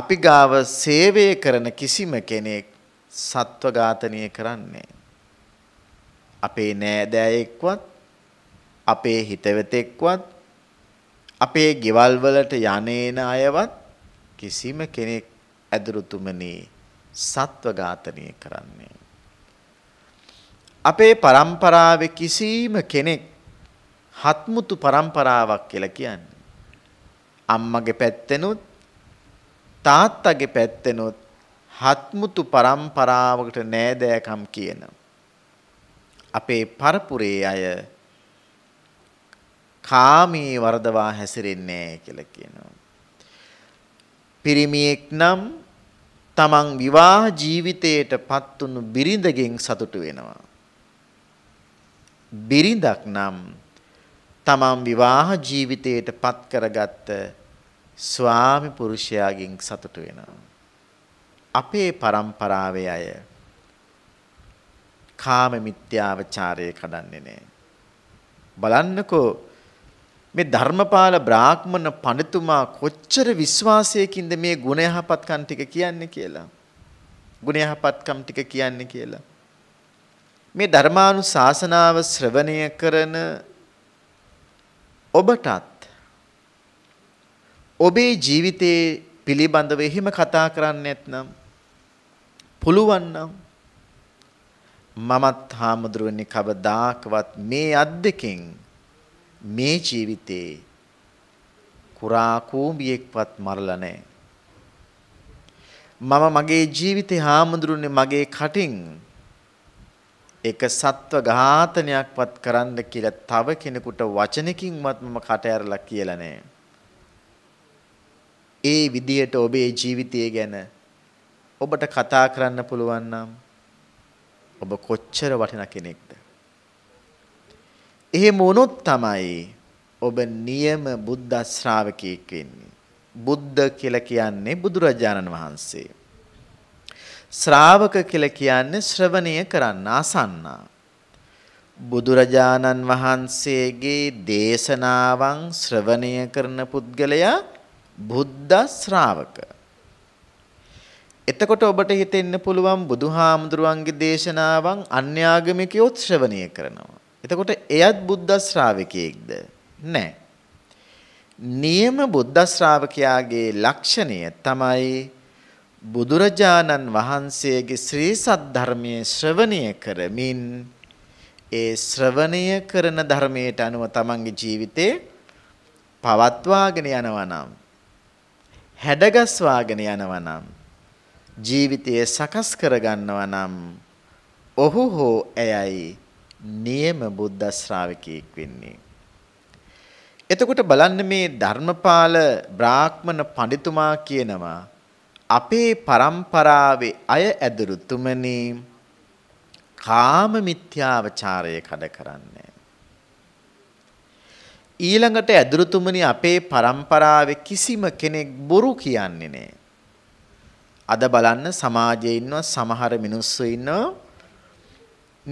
B: අපි ගාව සේවය කරන කිසිම කෙනෙක් සත්ව ඝාතනය කරන්නේ. අපේ නෑදෑයෙක්වත් අපේ හිතවතෙක්වත් අපේ ගෙවල් වලට යන්නේන අයවත් කිසිම කෙනෙක් ඇදුරුතුමනේ සත්ව ඝාතනය කරන්නේ. අපේ પરම්පරාවේ කිසිම කෙනෙක් හත්මුතු પરම්පරාවක් කියලා කියන්නේ. අම්මගේ පැත්තෙනුත් තාත්තගේ පැත්තෙනුත් හත්මුතු પરම්පරාවකට නෑදෑකම් කියන අපේ පරපුරේ අය කාමී වර්ධවා හැසිරෙන්නේ කියලා කියනවා. පිරිමියෙක් නම් තමන් විවාහ ජීවිතයට පත්වුණු බිරිඳගෙන් සතුටු වෙනවා. බිරිඳක් නම් තමන් විවාහ ජීවිතයට පත් කරගත්ත ස්වාමි පුරුෂයාගෙන් සතුටු වෙනවා. අපේ પરම්පරාවේ අය කාම මිත්‍යාවචාරය කඩන්නේ නැහැ. බලන්නකෝ මේ ධර්මපාල බ්‍රාහ්මණ පඬිතුමා කොච්චර විශ්වාසයකින්ද මේ ගුණ යහපත්කම් ටික කියන්නේ කියලා. ගුණ යහපත්කම් ටික කියන්නේ කියලා. මේ ධර්මානුශාසනාව ශ්‍රවණය කරන ඔබටත් ඔබේ ජීවිතයේ පිළිබඳව එහෙම කතා කරන්න නැත්නම් පුළුවන් නම් මමත් හාමුදුරුවනි කවදාකවත් මේ අත් දෙකෙන් මේ ජීවිතේ කුරා කූඹියෙක්වත් මරලා නැහැ. මම මගේ ජීවිතේ හාමුදුරුනේ මගේ කටින් එක සත්ව ඝාතනයක්වත් කරන්න කියලා තව කෙනෙකුට වචනකින්වත් මම කට ඇරලා කියලා නැහැ. ඒ විදියට ඔබේ ජීවිතය ගැන ඔබට කතා කරන්න පුළුවන් නම් ඔබ කොච්චර වටිනා කෙනෙක්ද? එහෙම වුණොත් තමයි ඔබ නියම බුද්ධ ශ්‍රාවකෙක් වෙන්නේ. බුද්ධ කියලා කියන්නේ බුදුරජාණන් වහන්සේ. ශ්‍රාවක කියලා කියන්නේ ශ්‍රවණය කරන්න ආසන්නා. බුදුරජාණන් වහන්සේගේ දේශනාවන් ශ්‍රවණය කරන පුද්ගලයා බුද්ධ ශ්‍රාවක. එතකොට ඔබට හිතෙන්න පුළුවන් බුදුහාමුදුරුවන්ගේ දේශනාවන් අන්‍යාගමිකයොත් ශ්‍රවණය කරනවා. එතකොට එයත් බුද්ධ ශ්‍රාවකයෙක්ද? නැහැ. නියම බුද්ධ ශ්‍රාවකයාගේ ලක්ෂණය තමයි බුදුරජාණන් වහන්සේගේ ශ්‍රී සද්ධර්මයේ ශ්‍රවණය කරමින් ඒ ශ්‍රවණය කරන ධර්මයට අනුව තමන්ගේ ජීවිතේ පවත්වාගෙන යනවා නම් හැඩගස්වාගෙන යනවා නම් ජීවිතය සකස් කරගන්නවා නම් ඔහු හෝ ඇයයි නියම බුද්ධ ශ්‍රාවකෙක් වෙන්නේ. එතකොට බලන්න මේ ධර්මපාල බ්‍රාහ්මණ පඬිතුමා කියනවා අපේ પરම්පරාවේ අය ඇදුරු තුමනේ කාම මිත්‍යාවචාරය කඩ කරන්නේ. ඊළඟට ඇදුරුතුමනි අපේ પરම්පරාවේ කිසිම කෙනෙක් බොරු කියන්නේ නැහැ. අද බලන්න සමාජයේ ඉන්න සමහර මිනිස්සු ඉන්නවා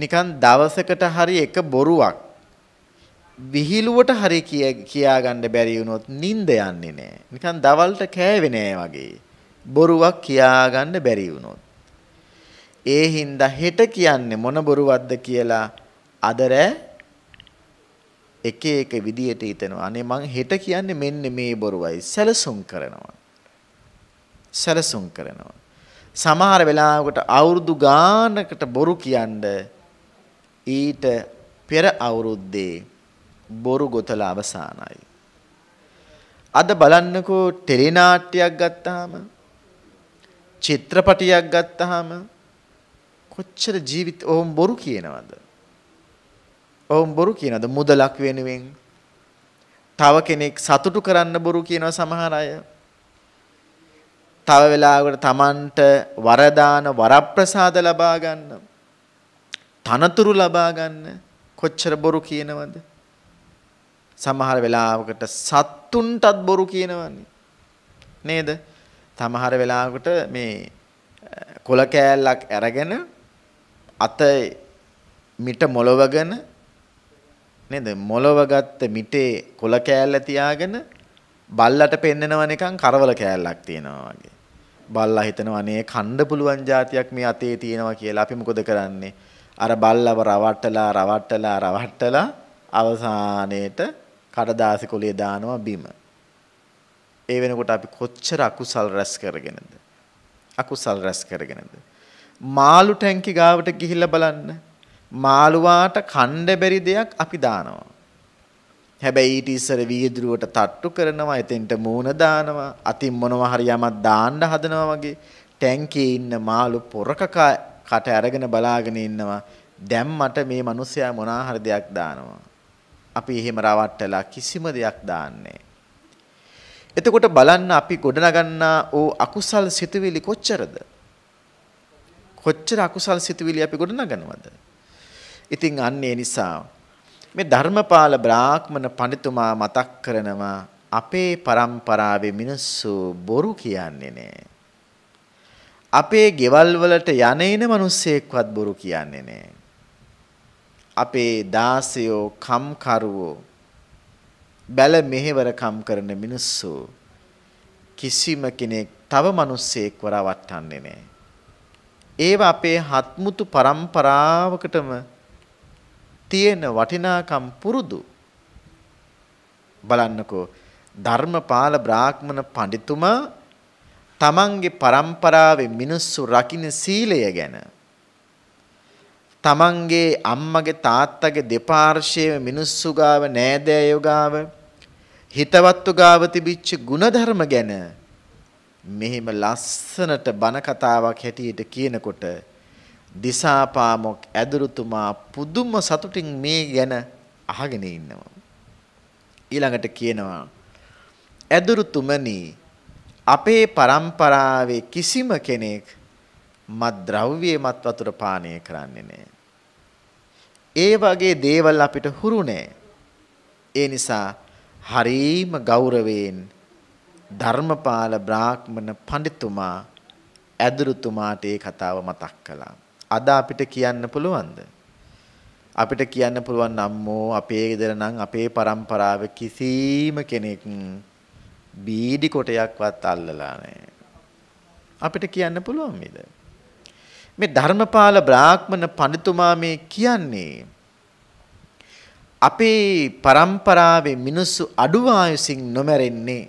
B: නිකන් දවසකට හරි එක බොරුවක් විහිළුවට හරි කියා ගන්න බැරි වුණොත් නිින්ද යන්නේ නැහැ. නිකන් දවල්ට කෑවේ නැහැ වගේ. බොරුවක් කියා ගන්න බැරි වුණොත්. ඒ හින්දා හෙට කියන්නේ මොන බොරුවක්ද කියලා අදර එක එක විදියට හිතනවා. අනේ මං හෙට කියන්නේ මෙන්න මේ බොරුවයි. සැලසුම් කරනවා. සැලසුම් කරනවා. සමහර වෙලාවකට අවුරුදු ගානකට බොරු කියන්නේ ඊට පෙර අවුරුද්දේ බොරු ගොතල අවසానයි. අද බලන්නකෝ ටෙලි නාට්‍යයක් ගත්තාම චිත්‍රපටියක් ගත්තාම කොච්චර ජීවිත ඕම් බොරු කියනවද? ඕම් බොරු කියනද මුදලක් වෙනුවෙන් තව කෙනෙක් සතුටු කරන්න බොරු කියනවා සමහර අය. තව වෙලාවකට Tamanට වරදාන වරප්‍රසාද ලබා ගන්නවා. තනතුරු ලබා ගන්න කොච්චර බොරු කියනවද? සමහර වෙලාවකට සත්තුන්ටත් බොරු කියනවනේ. නේද? සමහර වෙලාවකට මේ කොල කෑල්ලක් අරගෙන අත මිට මොලවගෙන නේද මොලවගත්ත මිටේ කොල කෑල්ල තියාගෙන බල්ලට පෙන්නනවා නිකන් කරවල කෑල්ලක් තියනවා වගේ. බල්ලා හිතනවා අනේ කන්න පුළුවන් જાතියක් මේ අතේ තියෙනවා කියලා. අපි මොකද කරන්නේ? අර බල්ලව රවට්ටලා රවට්ටලා රවට්ටලා අවසානයේට කඩදාසි කුලිය දානවා බිම. ඒ වෙනකොට අපි කොච්චර අකුසල් රැස් කරගෙනද? අකුසල් රැස් කරගෙනද? මාළු ටැංකි ගාවට ගිහිල්ලා බලන්න. මාළුවාට කණ්ඩ බැරි දෙයක් අපි දානවා. හැබැයි ඊට ඉස්සර වීදුරුවට තට්ටු කරනවා, එතෙන්ට මූණ දානවා, අතින් මොනවා හරි යමක් දාන්න හදනවා වගේ ටැංකියේ ඉන්න මාළු පොරකකා කට අරගෙන බලාගෙන ඉන්නවා. දැන් මට මේ මිනිස්සයා මොනා හරි දෙයක් දානවා. අපි එහෙම රවට්ටලා කිසිම දෙයක් දාන්නේ එතකොට බලන්න අපි ගොඩනගන්නා ඕ අකුසල් සිතුවිලි කොච්චරද? කොච්චර අකුසල් සිතුවිලි අපි ගොඩනගනවද? ඉතින් අන්න ඒ නිසා මේ ධර්මපාල බ්‍රාහ්මණ පඬිතුමා මතක් කරනවා අපේ પરම්පරාවේ මිනිස්සු බොරු කියන්නේ නැහැ. අපේ ගෙවල් වලට යන්නේන මිනිස්සෙක්වත් බොරු කියන්නේ නෑ. අපේ දාසයෝ කම්කරුවෝ බැල මෙහෙවර කම් කරන මිනිස්සු කිසිම කෙනෙක් තව මිනිස්සෙක් වරවට්ටන්නේ නෑ. ඒව අපේ හත්මුතු પરම්පරාවකටම තියෙන වටිනාකම් පුරුදු බලන්නකෝ ධර්මපාල බ්‍රාහ්මණ පඬිතුමා තමන්ගේ પરම්පරාවේ මිනිස්සු රකින්න සීලය ගැන තමන්ගේ අම්මගේ තාත්තගේ දෙපාර්ශ්වයේ මිනිස්සු ගාව නෑදෑයෝ ගාව හිතවත්තු ගාව තිබිච්ච ಗುಣධර්ම ගැන මෙහෙම ලස්සනට බණ කතාවක් හැටියට කියනකොට දිසාපාමොක් ඇදුරුතුමා පුදුම සතුටින් මේ ගැන අහගෙන ඉන්නවා ඊළඟට කියනවා ඇදුරුතුමනි අපේ પરම්පරාවේ කිසිම කෙනෙක් මත් ද්‍රව්‍යයේ මත් වතුර පානය කරන්නේ නැහැ. ඒ වගේ දේවල් අපිට හුරු නැහැ. ඒ නිසා හරීම ගෞරවයෙන් ධර්මපාල බ්‍රාහ්මණ පඬිතුමා ඇදුරුතුමාට ඒ කතාව මතක් කළා. අද අපිට කියන්න පුළුවන්ද? අපිට කියන්න පුළුවන් අම්මෝ අපේ ගෙදර නම් අපේ પરම්පරාවේ කිසිම කෙනෙක් බීඩි කොටයක්වත් අල්ලලා නැහැ. අපිට කියන්න පුළුවන් මේද? මේ ධර්මපාල බ්‍රාහ්මණ පඬිතුමා මේ කියන්නේ අපේ પરම්පරාවේ මිනිස්සු අඩු ආයුසින් නොමැරෙන්නේ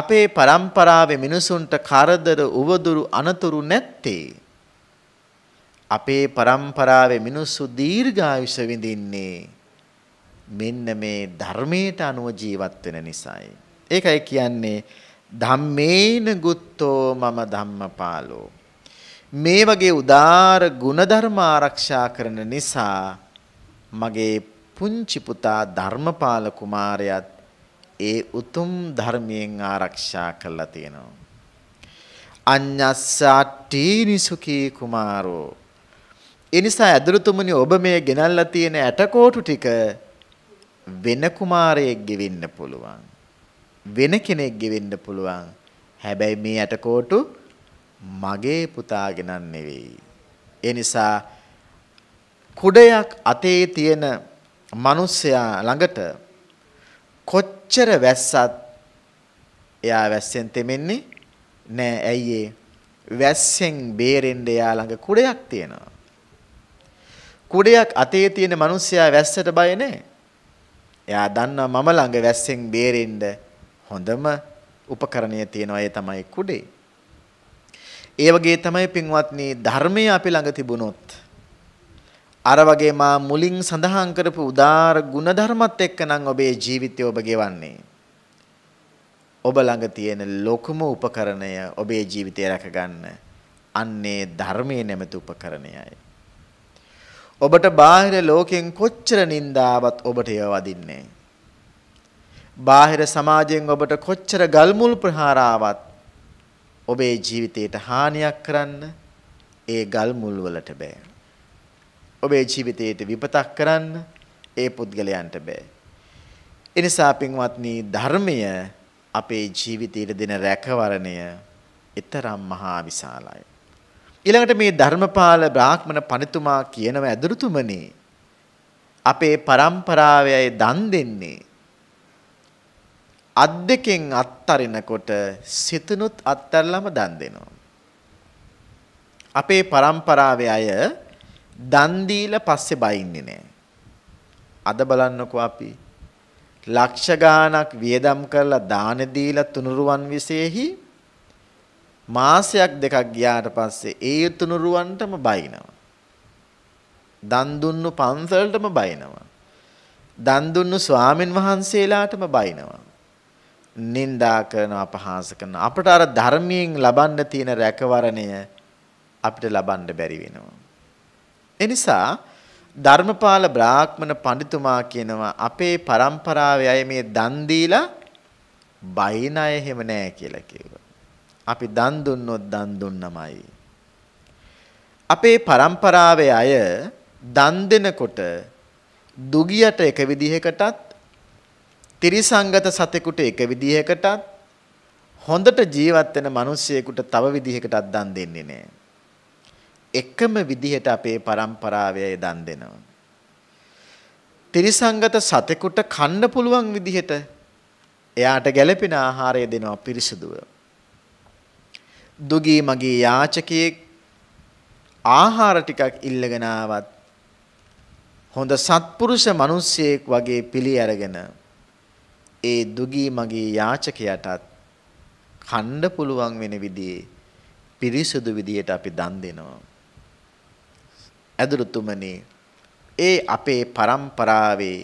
B: අපේ પરම්පරාවේ මිනිසුන්ට කරදර උවදුරු අනතුරු නැත්තේ අපේ પરම්පරාවේ මිනිස්සු දීර්ඝායුෂ විඳින්නේ මෙන්න මේ ධර්මයට අනුව ජීවත් වෙන නිසායි. ඒකයි කියන්නේ ධම්මේන ගුත්තෝ මම ධම්මපාලෝ. මේ වගේ උදාාර ගුණධර්ම ආරක්ෂා කරන නිසා මගේ පුංචි පුතා ධර්මපාල කුමාරයාත් ඒ උතුම් ධර්මයෙන් ආරක්ෂා කරලා තියෙනවා. අඤ්ඤස්සාට්ඨීනිසුකී කුමාරෝ. එනිසා ඇදුරුතුමනි ඔබ මේ ගෙනල්ලා තියෙන ඇටකොටු ටික වෙන කුමාරයෙක්ගේ වෙන්න පුළුවන්. වෙන කෙනෙක්ගේ වෙන්න පුළුවන්. හැබැයි මේ යටකොටු මගේ පුතාගෙනන් නෙවෙයි. ඒ නිසා කුඩයක් අතේ තියෙන මිනිස්සයා ළඟට කොච්චර වැස්සත් එයා වැස්සෙන් තෙමෙන්නේ නෑ ඇයි වැස්සෙන් බේරෙන්න එයා ළඟ කුඩයක් තියෙනවා. කුඩයක් අතේ තියෙන මිනිස්සයා වැස්සට බය නෑ. එයා දන්නවා මම ළඟ වැස්සෙන් බේරෙන්න හොඳම උපකරණය තියෙනවා ඒ තමයි කුඩේ. ඒ වගේ තමයි පින්වත්නි ධර්මය අපි ළඟ තිබුණොත් අර වගේ මා මුලින් සඳහන් කරපු උදාාර ගුණ ධර්මත් එක්ක නම් ඔබේ ජීවිතය ඔබ ගෙවන්නේ. ඔබ ළඟ තියෙන ලොකුම උපකරණය ඔබේ ජීවිතය රැකගන්න අන්නේ ධර්මයේ නැමැති උපකරණයයි. ඔබට බාහිර ලෝකයෙන් කොච්චර නින්දාවත් ඔබට ඒව වදින්නේ. බාහිර සමාජයෙන් ඔබට කොච්චර ගල්මුල් ප්‍රහාරාවත් ඔබේ ජීවිතයට හානියක් කරන්න ඒ ගල්මුල් වලට බෑ. ඔබේ ජීවිතයට විපතක් කරන්න ඒ පුද්ගලයන්ට බෑ. එනිසා පින්වත්නි ධර්මය අපේ ජීවිතයට දෙන රැකවරණය ඊතරම් මහා විශාලයි. ඊළඟට මේ ධර්මපාල බ්‍රාහ්මණ පණිතුමා කියනව ඇදුරුතුමනේ අපේ પરම්පරාවයයි දන් දෙන්නේ අත් දෙකෙන් අත්තරිනකොට සිතනුත් අත්තරලම දන් දෙනවා. අපේ પરම්පරාවේ අය දන් දීලා පස්සේ බයින්නේ නැහැ. අද බලන්නකෝ අපි ලක්ෂ ගාණක් වියදම් කරලා දාන දීලා තුනුරුවන් විශේෂෙහි මාසයක් දෙකක් ගියාට පස්සේ ඒ යුතුයනුරුවන්ටම බයිනවා. දන් දුන්නු පන්සලටම බයිනවා. දන් දුන්නු ස්වාමින් වහන්සේලාටම බයිනවා. නින්දා කරන අපහාස කරන අපට අර ධර්මයෙන් ලබන්න තියෙන රැකවරණය අපිට ලබන්න බැරි වෙනවා. එනිසා ධර්මපාල බ්‍රාහ්මණ පඬිතුමා කියනවා අපේ પરම්පරාවේ අය මේ දන් දීලා බයින අය එහෙම නෑ කියලා කිව්වා. අපි දන් දුන්නොත් දන් දුන්නමයි. අපේ પરම්පරාවේ අය දන් දෙනකොට දුගියට එක විදිහකටත් තිරිසංගත සතෙකුට එක විදිහකටත් හොඳට ජීවත් වෙන මිනිසියෙකුට තව විදිහකටත් දන් දෙන්නේ නැහැ. එකම විදිහට අපේ પરම්පරාවේ දන් දෙනවා. තිරිසංගත සතෙකුට කන්න පුළුවන් විදිහට එයාට ගැළපෙන ආහාරය දෙනවා පිරිසුදුව. දුගී මගේ යාචකයෙක් ආහාර ටිකක් ඉල්ලගෙන ආවත් හොඳ සත්පුරුෂ මිනිසෙක් වගේ පිළි අරගෙන ඒ දුගී මගේ යාචකයටත් කණ්ඩ පුළුවන් වෙන විදිහේ පිරිසුදු විදිහට අපි දන් දෙනවා. ඇදුරුතුමනි ඒ අපේ પરම්පරාවේ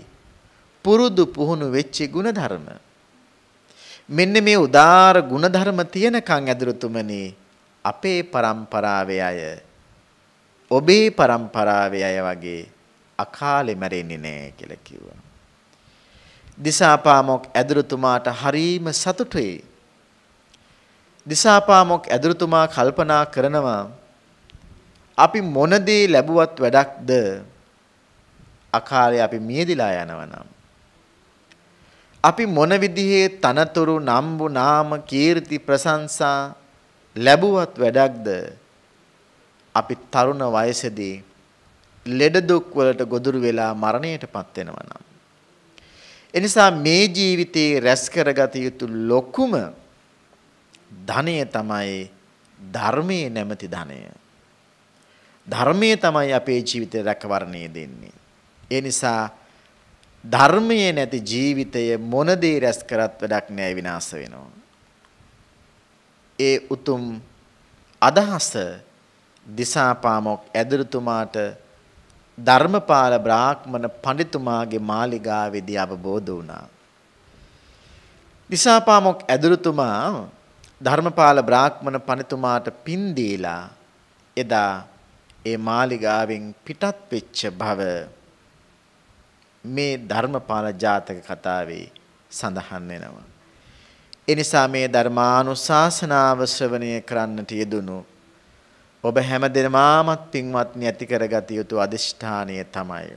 B: පුරුදු පුහුණු වෙච්ච ගුණධර්ම මෙන්න මේ උදාාර ಗುಣධර්ම තියෙනකන් ඇදුරුතුමනි අපේ પરම්පරාවේ අය ඔබේ પરම්පරාවේ අය වගේ අකාලේ මැරෙන්නේ නැහැ කියලා කිව්වා. දිසාපාමොක් ඇදුරුතුමාට හරීම සතුටුයි. දිසාපාමොක් ඇදුරුතුමා කල්පනා කරනවා අපි මොන දේ ලැබුවත් වැඩක්ද අකාලේ අපි මියදිලා යනවා නම් අපි මොන විදිහේ තනතුරු නම්බු නාම කීර්ති ප්‍රශංසා ලැබුවත් වැඩක්ද අපි තරුණ වයසේදී ලෙඩ දුක් වලට ගොදුරු වෙලා මරණයටපත් වෙනවා නම් එනිසා මේ ජීවිතේ රැස් කරගත යුතු ලොකුම ධනය තමයි ධර්මයේ නැමැති ධනය ධර්මයේ තමයි අපේ ජීවිතේ රැකවරණය දෙන්නේ ඒ නිසා ධර්මයේ නැති ජීවිතය මොන දේ රැස් කරත් වැඩක් නෑ විනාශ වෙනවා. ඒ උතුම් අදහස දිසාපාමොක් ඇදුරුතුමාට ධර්මපාල බ්‍රාහ්මණ පඬිතුමාගේ මාලිගාවේදී අවබෝධ වුණා. දිසාපාමොක් ඇදුරුතුමා ධර්මපාල බ්‍රාහ්මණ පඬිතුමාට පින් දීලා එදා ඒ මාලිගාවෙන් පිටත් වෙච්ච භව මේ ධර්මපාල ජාතක කතාවේ සඳහන් වෙනවා. එනිසා මේ ධර්මානුශාසනාව ශ්‍රවණය කරන්නට යෙදුණු ඔබ හැමදෙනාමත් පින්වත්නි ඇති කරගත යුතු අදිෂ්ඨානය තමයි.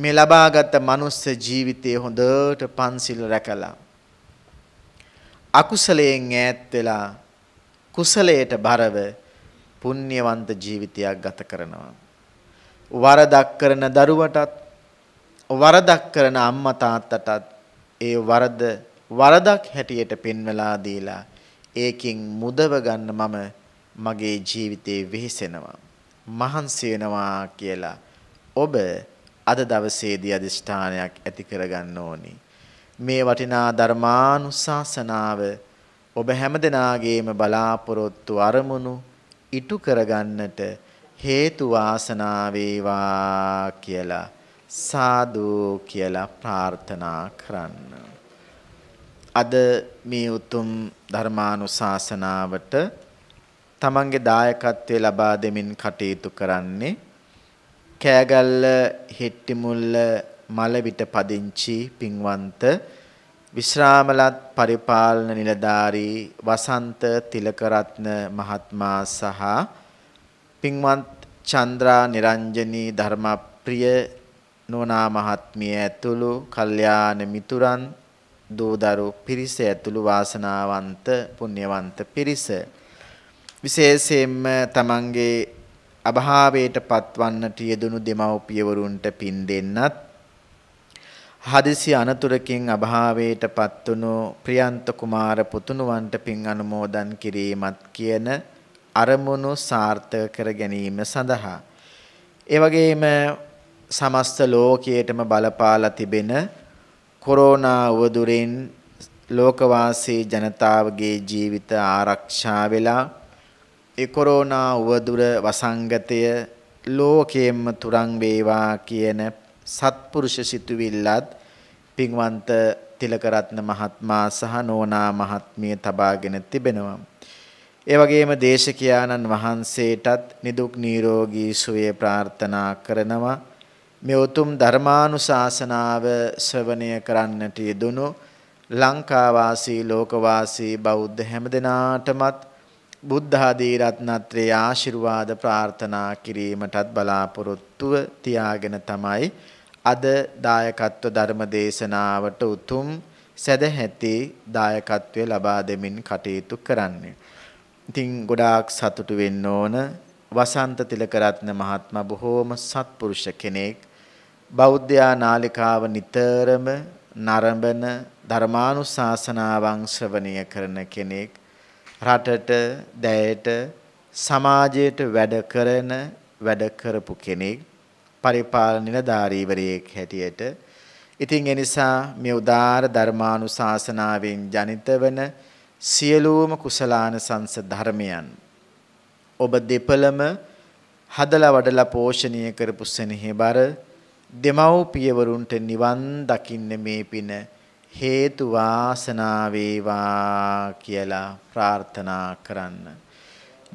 B: මේ ලබාගත් මනුස්ස ජීවිතයේ හොඳට පන්සිල් රැකලා අකුසලයෙන් ඈත් වෙලා කුසලයට බරව පුණ්‍යවන්ත ජීවිතයක් ගත කරනවා. වරදක් කරන දරුවටත් වරදක් කරන අම්මා තාත්තටත් ඒ වරද වරදක් හැටියට පෙන්වලා දීලා ඒකෙන් මුදව ගන්න මම මගේ ජීවිතේ වෙහෙසෙනවා මහන්සි වෙනවා කියලා ඔබ අද දවසේදී අදිෂ්ඨානයක් ඇති කරගන්න ඕනි. මේ වටිනා ධර්මානුශාසනාව ඔබ හැමදෙනාගේම බලාපොරොත්තු අරමුණු ඉටු කරගන්නට හේතු වාසනා වේවා කියලා සාදු කියලා ප්‍රාර්ථනා කරන්න. අද මේ උතුම් ධර්මානුශාසනාවට තමන්ගේ දායකත්වය ලබා දෙමින් කටයුතු කරන්නේ කෑගල්ල හෙට්ටිමුල්ල මලවිට පදිංචි පින්වන්ත විශ්‍රාමලත් පරිපාලන නිලධාරී වසන්ත තිලකරත්න මහත්මයා සහ පින්වත් චන්ද්‍රා නිරංජනී ධර්මප්‍රිය නෝනා මහත්මිය ඇතුළු කල්යාණ මිතුරන් දෝදරු පිරිස ඇතුළු වාසනාවන්ත පුණ්‍යවන්ත පිරිස විශේෂයෙන්ම තමන්ගේ අභාවයට පත්වන්නට යෙදුණු දෙමව්පියවරුන්ට පින් දෙන්නත් හදිසි අනතුරකින් අභාවයට පත්වුණු ප්‍රියන්ත කුමාර පුතුණුවන්ට පින් අනුමෝදන් කිරීමත් කියන අරමුණු සාර්ථක කර ගැනීම සඳහා ඒ වගේම සමස්ත ලෝකයටම බලපාලා තිබෙන කොරෝනා වදුරෙන් ලෝකවාසී ජනතාවගේ ජීවිත ආරක්ෂා වෙලා ඒ කොරෝනා වදුර වසංගතය ලෝකයෙන්ම තුරන් වේවා කියන සත්පුරුෂ සිතුවිල්ලත් පින්වන්ත තිලකරත්න මහත්මයා සහ නෝනා මහත්මිය තබාගෙන තිබෙනවා. ඒ වගේම දේශකයාණන් වහන්සේටත් නිදුක් නිරෝගී සුවය ප්‍රාර්ථනා කරනවා. මේ උතුම් ධර්මානුශාසනාව ශ්‍රවණය කරන්නට යෙදුණු ලංකා වාසී ලෝක වාසී බෞද්ධ හැමදෙනාටමත් බුද්ධ ආදී රත්නත්‍රයේ ආශිර්වාද ප්‍රාර්ථනා කිරීමටත් බලාපොරොත්තුව තියාගෙන තමයි අද දායකත්ව ධර්ම දේශනාවට උතුම් සදැහැති දායකත්වය ලබා දෙමින් කටයුතු කරන්නේ. ඉතින් ගොඩාක් සතුටු වෙන්න ඕන වසන්ත තිලකරත්න මහත්මයා බොහෝම සත්පුරුෂ කෙනෙක්. බෞද්ධයා නාලිකාව නිතරම නරඹන ධර්මානුශාසනාවන් ශ්‍රවණය කරන කෙනෙක් රටට දැයට සමාජයට වැඩ කරන වැඩ කරපු කෙනෙක් පරිපාලන නිලධාරීවරයෙක් හැටියට ඉතින් ඒ නිසා මේ උදාාර ධර්මානුශාසනාවෙන් ජනිත වන සියලුම කුසලාන සංස ධර්මයන් ඔබ දෙපළම හදලා වඩලා පෝෂණය කරපු සෙනෙහි බර දෙමව්පියවරුන්ට නිවන් දකින්න මේ පින හේතු වාසනා වේවා කියලා ප්‍රාර්ථනා කරන්න.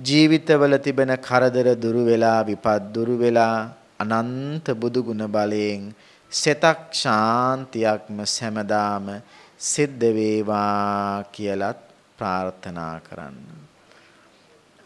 B: ජීවිතවල තිබෙන කරදර දුරු වෙලා විපත් දුරු වෙලා අනන්ත බුදු ගුණ බලයෙන් සෙතක් ශාන්තියක්ම සැමදාම සිද්ධ වේවා කියලත් ප්‍රාර්ථනා කරන්න.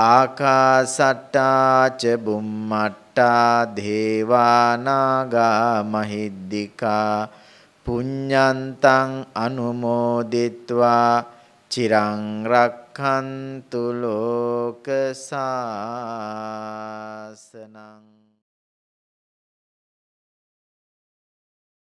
B: ආකාසට්ටා ච බුම්මට්ටා දේවානාගා මහිද්దికා පුඤ්ඤන්තං අනුමෝදිත්වා චිරං රක්ඛන්තු ලෝක
A: සාසනං